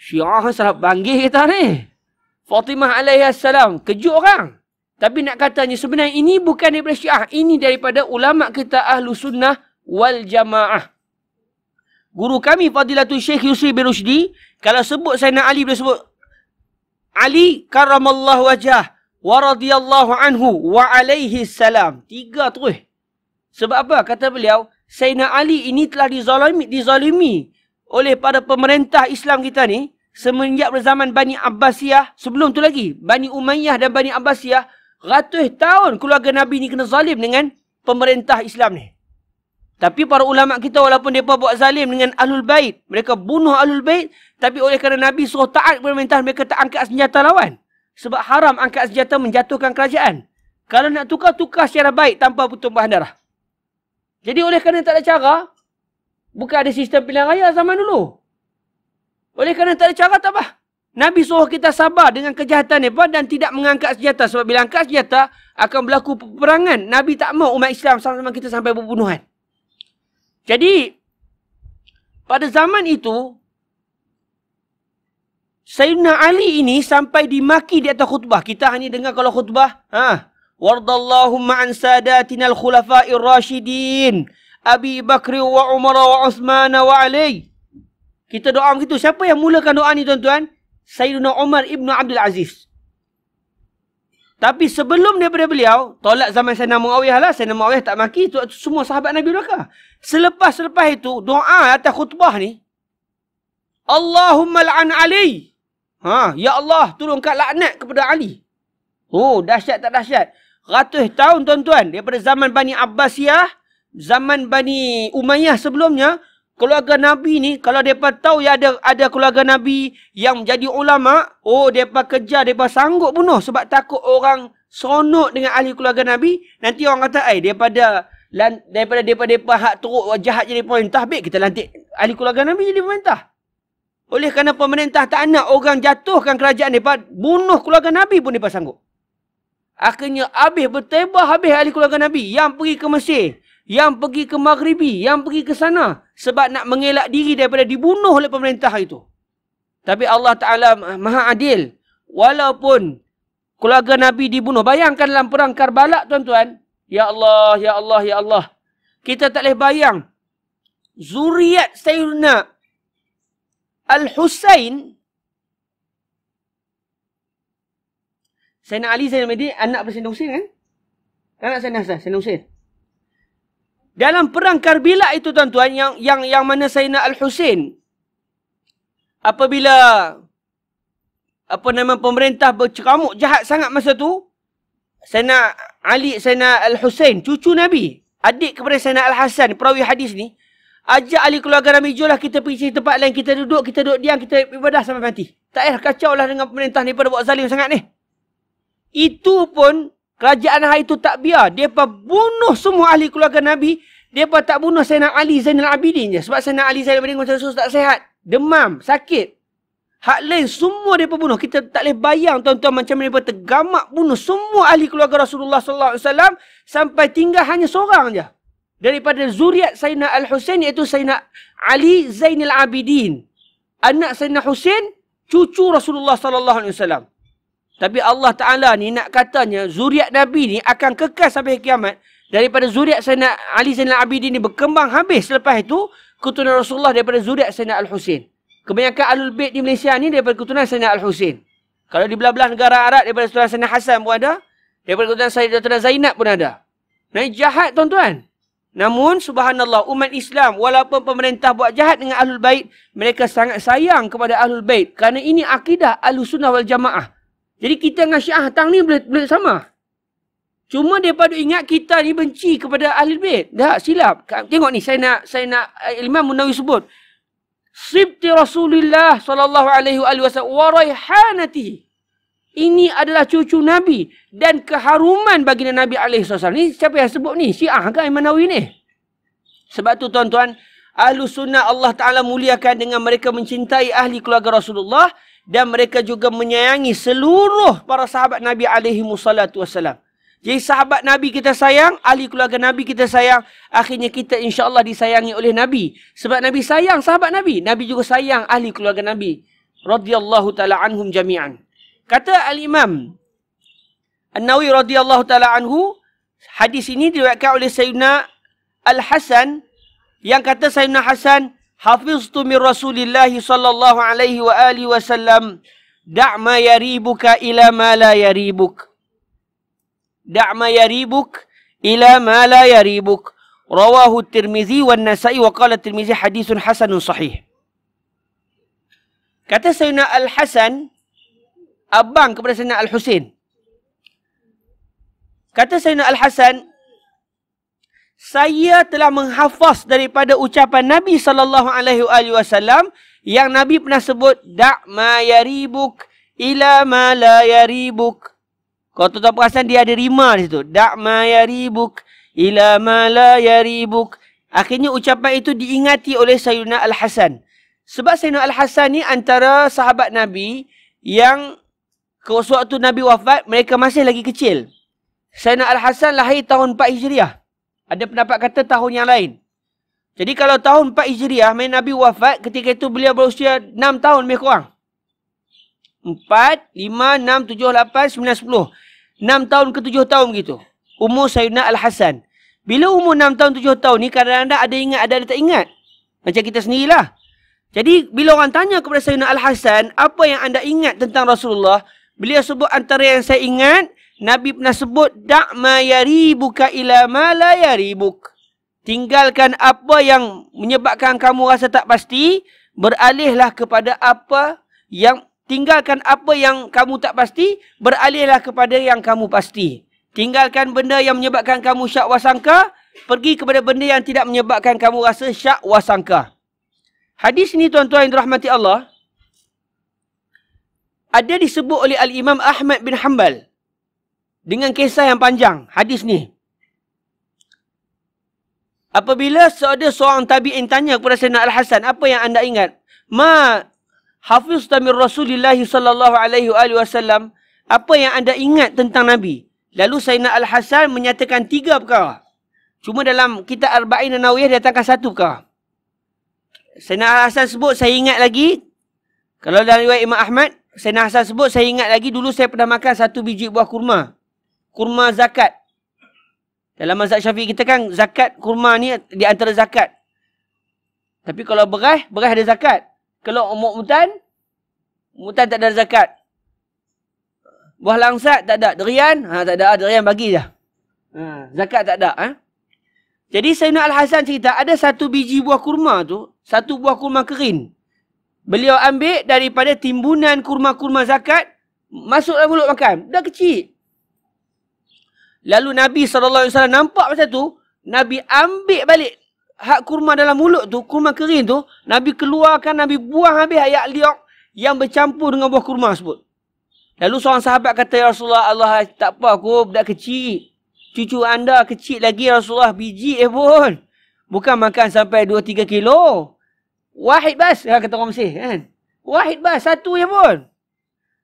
Syiah salah panggil kita ni. Fatimah alaihissalam. Kejut orang. Tapi nak katanya sebenarnya ini bukan daripada syiah. Ini daripada ulama kita ahlu sunnah wal jamaah. Guru kami Fadilatul Syekh Yusri bin Rushdi. Kalau sebut saya nak Ali boleh sebut. Ali karamallahu wajah. Wa radiyallahu anhu wa alaihi salam. Tiga terus. Sebab apa kata beliau? Sayyidina Ali ini telah dizalimi, dizalimi oleh para pemerintah Islam kita ni semenjak zaman Bani Abbasiyah sebelum tu lagi Bani Umayyah dan Bani Abbasiyah ratus tahun keluarga Nabi ni kena zalim dengan pemerintah Islam ni. Tapi para ulama kita walaupun depa buat zalim dengan Ahlul Bait, mereka bunuh Ahlul Bait tapi oleh kerana Nabi suruh taat pemerintah mereka tak angkat senjata lawan. Sebab haram angkat senjata menjatuhkan kerajaan. Kalau nak tukar-tukar secara baik tanpa bahan darah. Jadi oleh kerana tak ada cara, Bukan ada sistem pilihan raya zaman dulu. Oleh kerana tak ada cara tak apa. Nabi suruh kita sabar dengan kejahatan mereka dan tidak mengangkat senjata. Sebab bila angkat senjata, akan berlaku peperangan. Nabi tak mahu umat Islam sama-sama kita sampai pembunuhan. Jadi, pada zaman itu, Sayyidina Ali ini sampai dimaki di atas khutbah. Kita hanya dengar kalau khutbah, ha, Wardallahumma an sadatina al-khulafa'ir-rashidin. Abi Bakr wa Umar wa Uthman wa Ali. Kita doa begitu. Siapa yang mulakan doa ni tuan-tuan? Sayyidina Umar ibnu Abdul Aziz. Tapi sebelum daripada beliau, tolak zaman Sayyidina Muawiyah lah. Sayyidina Muawiyah tak maki. Itu semua sahabat Nabi mereka. Selepas-selepas itu, doa atau khutbah ni. Allahumma la'an Ali. Ha, ya Allah, turunkan laknat kepada Ali. Oh, dahsyat tak dahsyat. Ratus tahun tuan-tuan. Daripada zaman Bani Abbasiyah zaman Bani Umayyah sebelumnya, keluarga Nabi ni kalau depa tahu ya ada ada keluarga Nabi yang jadi ulama, oh depa kejar, depa sanggup bunuh sebab takut orang sonok dengan ahli keluarga Nabi, nanti orang kata, eh "Ai, daripada daripada daripada depa hak teruk jahat jadi pemerintah, baik kita lantik ahli keluarga Nabi jadi pemerintah." Oleh kerana pemerintah tak nak orang jatuhkan kerajaan depa, bunuh keluarga Nabi pun depa sanggup. Akhirnya habis bertebah habis ahli keluarga Nabi yang pergi ke Mesir yang pergi ke Maghribi, yang pergi ke sana sebab nak mengelak diri daripada dibunuh oleh pemerintah itu. Tapi Allah Ta'ala maha adil. Walaupun keluarga Nabi dibunuh. Bayangkan dalam perang Karbala tuan-tuan. Ya Allah, Ya Allah, Ya Allah. Kita tak boleh bayang. Zuriat Sayyidina Al-Husain. Sayyidina Ali, Sayyidina Medi, anak Presiden Husain kan? Kan anak Sayyidina Hassan, Sayyidina Husain dalam perang Karbila itu tuan-tuan yang yang yang mana Sayyidina Al-Husain apabila apa nama pemerintah berceramuk jahat sangat masa tu Sayyidina Ali Sayyidina Al-Husain cucu Nabi adik kepada Sayyidina Al-Hasan perawi hadis ni ajak ahli keluarga Nabi jolah kita pergi cari tempat lain kita duduk kita duduk diam kita ibadah sampai mati tak payah kacau lah dengan pemerintah ni pada buat zalim sangat ni itu pun Kerajaan hari itu tak biar. Mereka bunuh semua ahli keluarga Nabi. Mereka tak bunuh Sayyidina Ali Zainal Abidin je. Sebab Sayyidina Ali Zainal Abidin macam tak sehat. Demam, sakit. Hak lain semua mereka bunuh. Kita tak boleh bayang tuan-tuan macam mereka tergamak bunuh semua ahli keluarga Rasulullah Sallallahu Alaihi Wasallam Sampai tinggal hanya seorang je. Daripada zuriat Sayyidina Al-Husain iaitu Sayyidina Ali Zainal Abidin. Anak Sayyidina Hussein cucu Rasulullah Sallallahu Alaihi Wasallam. Tapi Allah Ta'ala ni nak katanya zuriat Nabi ni akan kekas sampai kiamat. Daripada zuriat Sayyidina Ali Zainal Abidin ni berkembang habis selepas itu. Keturunan Rasulullah daripada zuriat Sayyidina Al-Husin. Kebanyakan Alul Bait di Malaysia ni daripada keturunan Sayyidina Al-Husin. Kalau di belah-belah negara Arab daripada keturunan Sayyidina Hassan pun ada. Daripada keturunan Sayyidina Zainab pun ada. Naik jahat tuan-tuan. Namun subhanallah umat Islam walaupun pemerintah buat jahat dengan Alul Bait mereka sangat sayang kepada Alul Bait kerana ini akidah Al Sunnah wal Jamaah. Jadi kita dengan Syiah Tang ni boleh, boleh sama. Cuma dia pada ingat kita ni benci kepada ahli bait. Dah silap. Tengok ni saya nak saya nak eh, Imam Munawi sebut. Sibti Rasulullah sallallahu alaihi wa sallam wa raihanati. Ini adalah cucu Nabi dan keharuman bagi Nabi alaihi wasallam. Ni siapa yang sebut ni? Syiah ke Imam Munawi ni? Sebab tu tuan-tuan, ahli sunnah Allah Taala muliakan dengan mereka mencintai ahli keluarga Rasulullah dan mereka juga menyayangi seluruh para sahabat Nabi alaihi musallatu wasallam. Jadi sahabat Nabi kita sayang, ahli keluarga Nabi kita sayang, akhirnya kita insya-Allah disayangi oleh Nabi. Sebab Nabi sayang sahabat Nabi, Nabi juga sayang ahli keluarga Nabi radhiyallahu taala anhum jami'an. Kata al-Imam An-Nawi radhiyallahu taala anhu, hadis ini diriwayatkan oleh Sayyidina Al-Hasan yang kata Sayyidina Hasan hafiztu min Rasulillah sallallahu alaihi wa alihi wasallam da' ma yaribuka ila ma la yaribuk. Da' ma yaribuk ila ma la yaribuk. Rawahu Tirmizi wan Nasa'i wa qala Tirmizi hadisun hasanun sahih. Kata Sayyidina Al-Hasan abang kepada Sayyidina Al-Husain. Kata Sayyidina Al-Hasan, saya telah menghafaz daripada ucapan Nabi saw yang Nabi pernah sebut dak ma yaribuk ila ma la yaribuk. Kau tu tak perasan dia ada rima di situ. Dak ma yaribuk ila ma la yaribuk. Akhirnya ucapan itu diingati oleh Sayyidina Al-Hasan. Sebab Sayyidina Al-Hasan ni antara sahabat Nabi yang ke waktu Nabi wafat mereka masih lagi kecil. Sayyidina Al-Hasan lahir tahun 4 Hijriah. Ada pendapat kata tahun yang lain. Jadi kalau tahun 4 Hijriah, main Nabi wafat, ketika itu beliau berusia 6 tahun lebih kurang. 4, 5, 6, 7, 8, 9, 10. tahun ke 7 tahun gitu. Umur Sayyidina Al-Hasan. Bila umur 6 tahun, 7 tahun ni, kadang-kadang ada ingat, ada, ada tak ingat. Macam kita sendirilah. Jadi, bila orang tanya kepada Sayyidina Al-Hasan, apa yang anda ingat tentang Rasulullah, beliau sebut antara yang saya ingat, Nabi pernah sebut dak mayaribuka ila ma la yaribuk. Tinggalkan apa yang menyebabkan kamu rasa tak pasti, beralihlah kepada apa yang tinggalkan apa yang kamu tak pasti, beralihlah kepada yang kamu pasti. Tinggalkan benda yang menyebabkan kamu syak wasangka, pergi kepada benda yang tidak menyebabkan kamu rasa syak wasangka. Hadis ini tuan-tuan yang dirahmati Allah ada disebut oleh Al-Imam Ahmad bin Hanbal dengan kisah yang panjang hadis ni apabila ada seorang tabi'in tanya kepada Sayyidina Al-Hasan apa yang anda ingat ma hafiz tamir rasulillah sallallahu alaihi wasallam apa yang anda ingat tentang nabi lalu Sayyidina Al-Hasan menyatakan tiga perkara cuma dalam kitab arba'in dia tangkap satu perkara Sayyidina Al-Hasan sebut saya ingat lagi kalau dalam riwayat Imam Ahmad Sayyidina Hasan sebut saya ingat lagi dulu saya pernah makan satu biji buah kurma kurma zakat. Dalam mazhab syafi'i kita kan zakat kurma ni di antara zakat. Tapi kalau beras, beras ada zakat. Kalau umuk mutan, mutan tak ada zakat. Buah langsat tak ada. Derian, ha, tak ada. Derian bagi dah. Ha, zakat tak ada. Ha? Jadi Sayyidina Al-Hasan cerita ada satu biji buah kurma tu. Satu buah kurma kering. Beliau ambil daripada timbunan kurma-kurma zakat. Masuklah mulut makan. Dah kecil. Lalu Nabi SAW nampak masa tu, Nabi ambil balik hak kurma dalam mulut tu, kurma kering tu, Nabi keluarkan, Nabi buang habis ayat liok yang bercampur dengan buah kurma sebut. Lalu seorang sahabat kata, Ya Rasulullah, Allah tak apa aku budak kecil. Cucu anda kecil lagi ya Rasulullah, biji eh pun. Bukan makan sampai 2-3 kilo. Wahid bas, ya, kata orang Mesir kan. Wahid bas, satu je pun.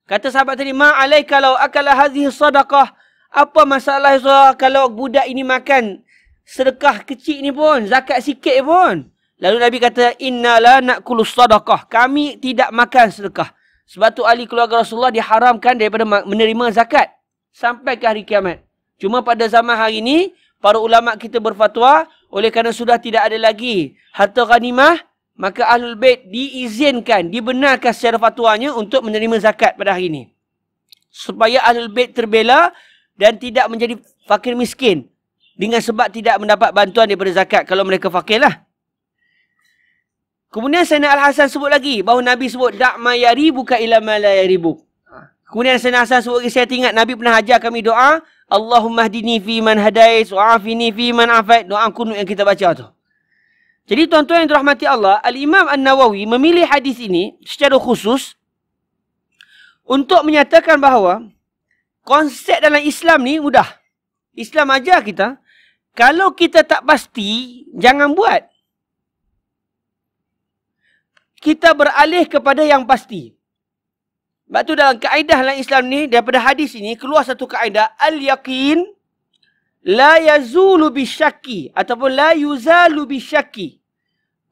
Kata sahabat tadi, Ma'alaikalau akala hadhi sadaqah, apa masalah Zuhra kalau budak ini makan sedekah kecil ni pun, zakat sikit pun. Lalu Nabi kata, Inna la nak na'kulu sadaqah. Kami tidak makan sedekah. Sebab tu ahli keluarga Rasulullah diharamkan daripada menerima zakat. Sampai ke hari kiamat. Cuma pada zaman hari ini, para ulama kita berfatwa, oleh kerana sudah tidak ada lagi harta ghanimah, maka ahlul bait diizinkan, dibenarkan secara fatwanya untuk menerima zakat pada hari ini. Supaya ahlul bait terbela, dan tidak menjadi fakir miskin dengan sebab tidak mendapat bantuan daripada zakat kalau mereka fakirlah. Kemudian Sayyidina Al-Hasan sebut lagi bahawa Nabi sebut da ma yaribu ka ila ma la yaribu. Ha. Kemudian Sayyidina Hasan sebut lagi, saya ingat Nabi pernah ajar kami doa Allahumma hdini fi man hadais wa afini fi man afait doa kunut yang kita baca tu. Jadi tuan-tuan yang dirahmati Allah, Al-Imam An-Nawawi memilih hadis ini secara khusus untuk menyatakan bahawa konsep dalam Islam ni mudah. Islam aja kita, kalau kita tak pasti, jangan buat. Kita beralih kepada yang pasti. Sebab tu dalam kaedah dalam Islam ni, daripada hadis ini, keluar satu kaedah. Al-yaqin la yazulu bisyaki. Ataupun la yuzalu bisyaki.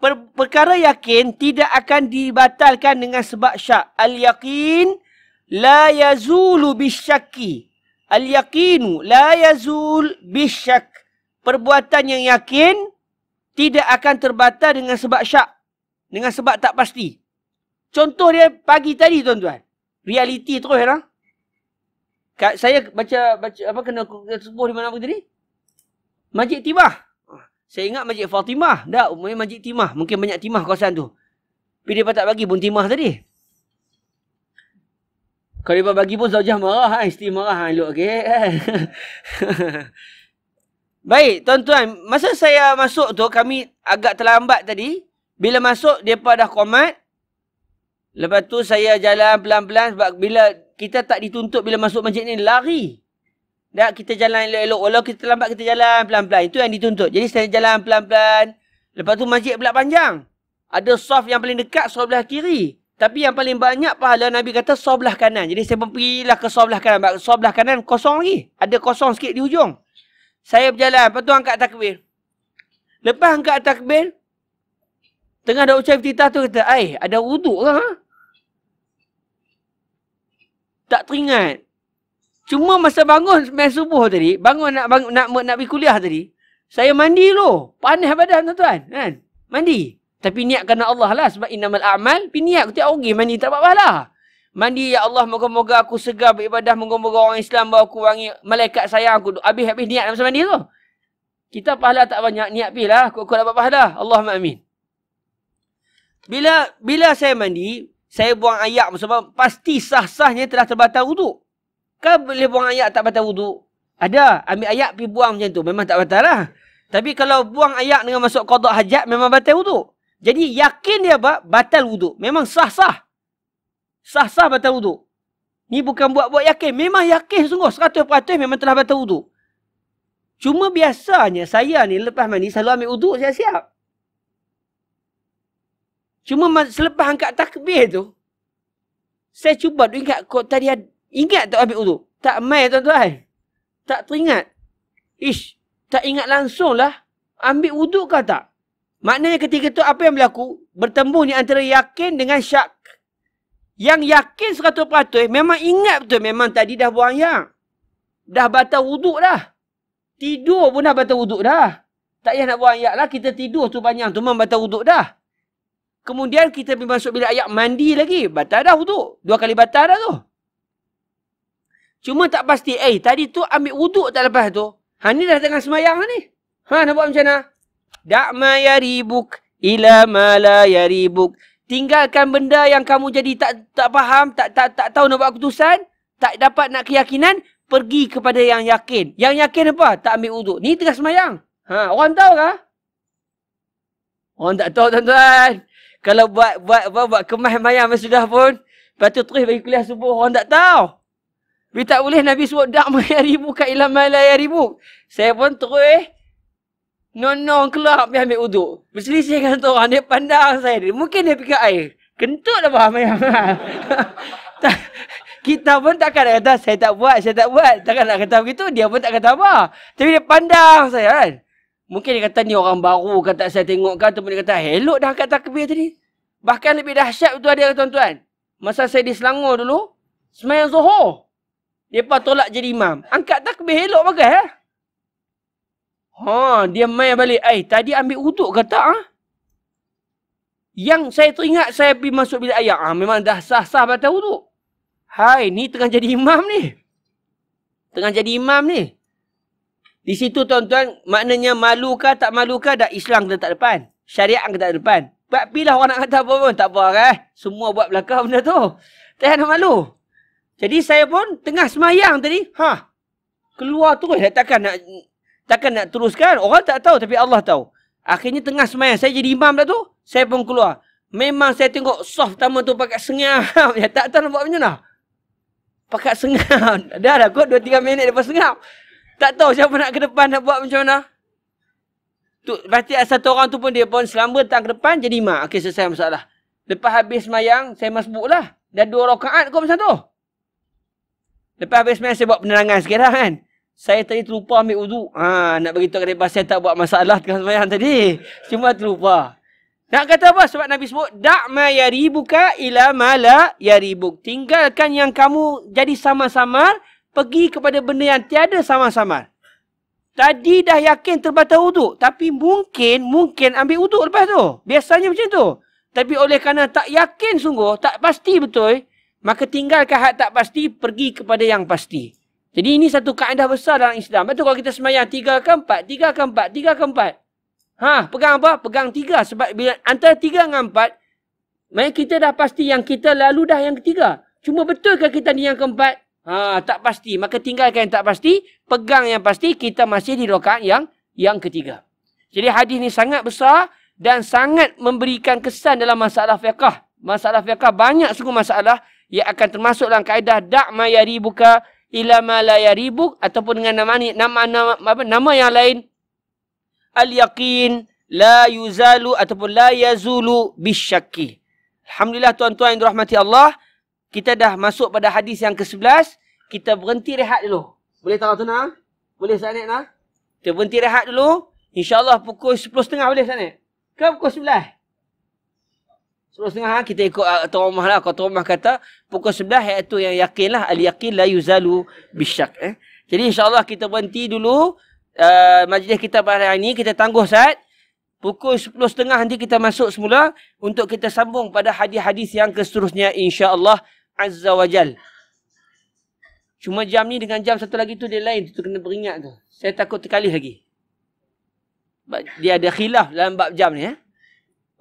Per- perkara yakin tidak akan dibatalkan dengan sebab syak. Al-yaqin la yazulu bisyaki. Al-yakinu la yazul bisyak. Perbuatan yang yakin tidak akan terbatal dengan sebab syak. Dengan sebab tak pasti. Contoh dia pagi tadi tuan-tuan. Realiti terus lah. Ya, saya baca, baca apa kena sebuah di mana apa tadi? Majid Timah. Saya ingat Majid Fatimah. Tak, umumnya Majid Timah. Mungkin banyak Timah kawasan tu. Tapi dia tak bagi pun Timah tadi. Kalau dia bagi pun Zawjah marah kan. Isteri marah kan elok okay. Baik tuan-tuan. Masa saya masuk tu kami agak terlambat tadi. Bila masuk dia pun dah komat. Lepas tu saya jalan pelan-pelan sebab bila kita tak dituntut bila masuk masjid ni lari. Dan kita jalan elok-elok. Walau kita terlambat kita jalan pelan-pelan. Itu yang dituntut. Jadi saya jalan pelan-pelan. Lepas tu masjid pula panjang. Ada soft yang paling dekat, soft belah kiri. Tapi yang paling banyak pahala Nabi kata sebelah kanan. Jadi saya pergilah ke sebelah kanan. Sebelah kanan kosong lagi. Ada kosong sikit di hujung. Saya berjalan. Lepas tu angkat takbir. Lepas angkat takbir. Tengah ada ucap titah tu kata. Eh ada uduk lah. Ha? Tak teringat. Cuma masa bangun main subuh tadi. Bangun nak bangun, nak, nak, nak pergi kuliah tadi. Saya mandi dulu. Panas badan tuan-tuan. Kan? Mandi. Tapi niat kerana Allah lah sebab innamal a'mal biniat kita orang mandi tak dapat pahala. Mandi ya Allah moga-moga aku segar beribadah moga-moga orang Islam bawa aku wangi malaikat sayang aku habis habis niat masa mandi tu. Kita pahala tak banyak niat pilah aku aku dapat pahala. Allahumma amin. Bila bila saya mandi, saya buang ayak sebab pasti sah-sahnya telah terbatal wuduk. Kan boleh buang ayak tak batal wuduk? Ada, ambil ayak pergi buang macam tu memang tak batal lah. Tapi kalau buang ayak dengan masuk kodok hajat memang batal wuduk. Jadi yakin dia apa? Batal wuduk. Memang sah-sah. Sah-sah batal wuduk. Ni bukan buat-buat yakin. Memang yakin sungguh. 100% memang telah batal wuduk. Cuma biasanya saya ni lepas mandi selalu ambil wuduk siap-siap. Cuma selepas angkat takbir tu, saya cuba tu ingat kot tadi ada, ingat tak ambil wuduk? Tak mai tuan-tuan. Tak teringat. Ish, tak ingat langsung lah. Ambil wuduk ke tak? Maknanya ketika itu apa yang berlaku? Bertembung ni antara yakin dengan syak. Yang yakin 100% memang ingat betul memang tadi dah buang yang. Dah batal wuduk dah. Tidur pun dah batal wuduk dah. Tak payah nak buang ayak lah. Kita tidur tu banyak, tu memang batal wuduk dah. Kemudian kita pergi masuk bilik ayak mandi lagi. Batal dah wuduk. Dua kali batal dah tu. Cuma tak pasti. Eh, tadi tu ambil wuduk tak lepas tu. Ha, ni dah tengah semayang lah ni. Ha, nak buat macam mana? Da'ma yaribuk ila ma la yaribuk. Tinggalkan benda yang kamu jadi tak tak faham, tak tak tak tahu nak buat keputusan, tak dapat nak keyakinan, pergi kepada yang yakin. Yang yakin apa? Tak ambil wuduk. Ni tengah semayang. Ha, orang tahu ke? Orang tak tahu tuan-tuan. Kalau buat buat buat, buat kemas semayang masih dah pun, lepas terus bagi kuliah subuh orang tak tahu. Tapi tak boleh Nabi suruh dak mayari buka ilam malayari buk. Saya pun terus Nonong keluar pergi ambil uduk. Berselisih dengan tu orang. Dia pandang saya. Dia. Mungkin dia fikir air. Kentut lah faham ayam. kita pun takkan nak kata saya tak buat, saya tak buat. Takkan nak kata begitu, dia pun tak kata apa. Tapi dia pandang saya kan. Mungkin dia kata ni orang baru kan tak saya tengok kan. Tapi dia kata, hello dah kat takbir tadi. Bahkan lebih dahsyat tu ada tuan-tuan. Masa saya di Selangor dulu, semayang Zohor. Dia pun tolak jadi imam. Angkat takbir elok bagai. Eh? Ha, dia mai balik. Eh, tadi ambil wuduk ke tak? Ah? Yang saya tu ingat saya pergi masuk bilik ayah Ha, memang dah sah-sah batal wuduk. Hai, ni tengah jadi imam ni. Tengah jadi imam ni. Di situ tuan-tuan, maknanya malu ke tak malu ke dah Islam kita tak depan. syariah kita tak depan. Buat pilah orang nak kata apa pun. Tak apa kan? Semua buat belakang benda tu. Tak nak malu. Jadi saya pun tengah semayang tadi. Ha, keluar tu Saya takkan nak takkan nak teruskan. Orang tak tahu tapi Allah tahu. Akhirnya tengah semayang. Saya jadi imam dah tu. Saya pun keluar. Memang saya tengok soft pertama tu pakai sengam. Ya, tak tahu nak buat macam mana. Pakai sengam. Dah dah kot dua tiga minit lepas sengam. Tak tahu siapa nak ke depan nak buat macam mana. Tu, pasti satu orang tu pun dia pun selama datang ke depan jadi imam. Okey selesai masalah. Lepas habis semayang saya masbuk lah. Dah 2 rakaat kot macam tu. Lepas habis semayang saya buat penerangan sikit lah kan saya tadi terlupa ambil uduk. Ha, nak beritahu kepada Abbas, saya tak buat masalah tengah semayang tadi. Cuma terlupa. Nak kata apa? Sebab Nabi sebut, Da'ma yaribuka ila mala yaribuk. Tinggalkan yang kamu jadi sama-sama pergi kepada benda yang tiada sama-sama. Tadi dah yakin terbatas uduk. Tapi mungkin, mungkin ambil uduk lepas tu. Biasanya macam tu. Tapi oleh kerana tak yakin sungguh, tak pasti betul, maka tinggalkan hak tak pasti, pergi kepada yang pasti. Jadi ini satu kaedah besar dalam Islam. Betul kalau kita semayang tiga ke empat, tiga ke empat, tiga ke empat. Ha, pegang apa? Pegang tiga. Sebab bila antara tiga dengan empat, Mai kita dah pasti yang kita lalu dah yang ketiga. Cuma betul ke kita ni yang keempat? Ha, tak pasti. Maka tinggalkan yang tak pasti, pegang yang pasti kita masih di rakaat yang yang ketiga. Jadi hadis ni sangat besar dan sangat memberikan kesan dalam masalah fiqh. Masalah fiqh banyak sungguh masalah yang akan termasuk dalam kaedah da'mayari buka ila ma la yaribuk ataupun dengan nama ni nama nama, apa, nama yang lain al yaqin la yuzalu ataupun la yazulu bisyakki alhamdulillah tuan-tuan yang dirahmati Allah kita dah masuk pada hadis yang ke-11 kita berhenti rehat dulu boleh tak tuan ah? boleh sana nak ah? kita berhenti rehat dulu insyaallah pukul 10.30 boleh sana ke pukul 11 Suruh setengah ha? kita ikut uh, ah, Tuan lah. Kalau Tuan kata, pukul 11 iaitu yang yakin lah. Al-yakin la yuzalu bisyak. Eh? Jadi insyaAllah kita berhenti dulu. Uh, majlis kita pada hari ini. Kita tangguh saat. Pukul sepuluh setengah nanti kita masuk semula. Untuk kita sambung pada hadis-hadis yang keseterusnya. Allah Azza wajal. Cuma jam ni dengan jam satu lagi tu dia lain. Tu kena beringat tu. Saya takut terkali lagi. Dia ada khilaf dalam bab jam ni. Eh?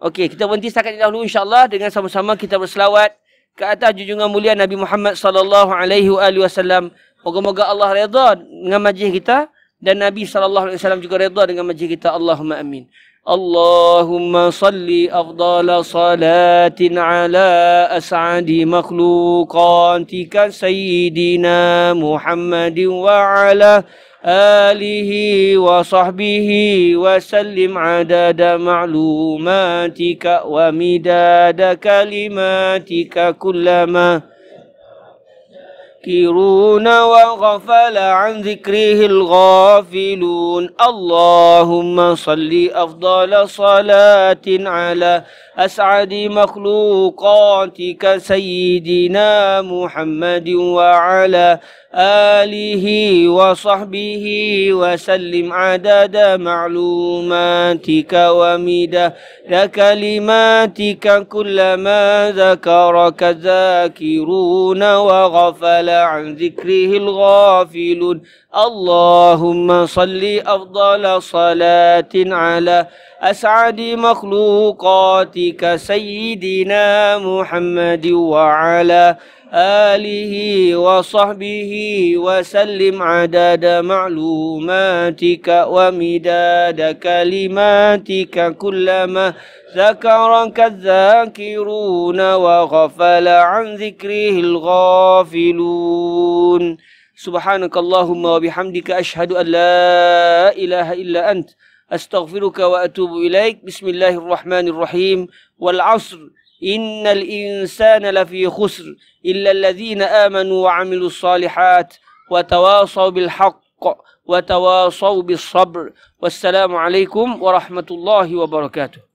Okey, kita berhenti setakat ini dahulu insya-Allah dengan sama-sama kita berselawat ke atas junjungan mulia Nabi Muhammad sallallahu alaihi wasallam. Moga-moga Allah redha dengan majlis kita dan Nabi sallallahu alaihi wasallam juga redha dengan majlis kita. Allahumma amin. Allahumma اللهم صل salatin ala على أسعد مخلوقاتك سيدنا wa ala آله وصحبه وسلم عدد معلوماتك ومداد كلماتك كلما يذكرون وغفل عن ذكره الغافلون اللهم صل أفضل صلاة على أسعد مخلوقاتك سيدنا محمد وعلى آله وصحبه وسلم عدد معلوماتك ومداد كلماتك كلما ذكرك الذاكرون وغفل عن ذكره الغافلون اللهم صل أفضل صلاة على أسعد مخلوقاتك سيدنا محمد وعلى آله وصحبه وسلم عدد معلوماتك ومداد كلماتك كلما ذكرك الذاكرون وغفل عن ذكره الغافلون سبحانك اللهم وبحمدك أشهد أن لا إله إلا أنت أستغفرك وأتوب إليك بسم الله الرحمن الرحيم والعصر إن الإنسان لفي خسر إلا الذين آمنوا وعملوا الصالحات وتواصوا بالحق وتواصوا بالصبر والسلام عليكم ورحمة الله وبركاته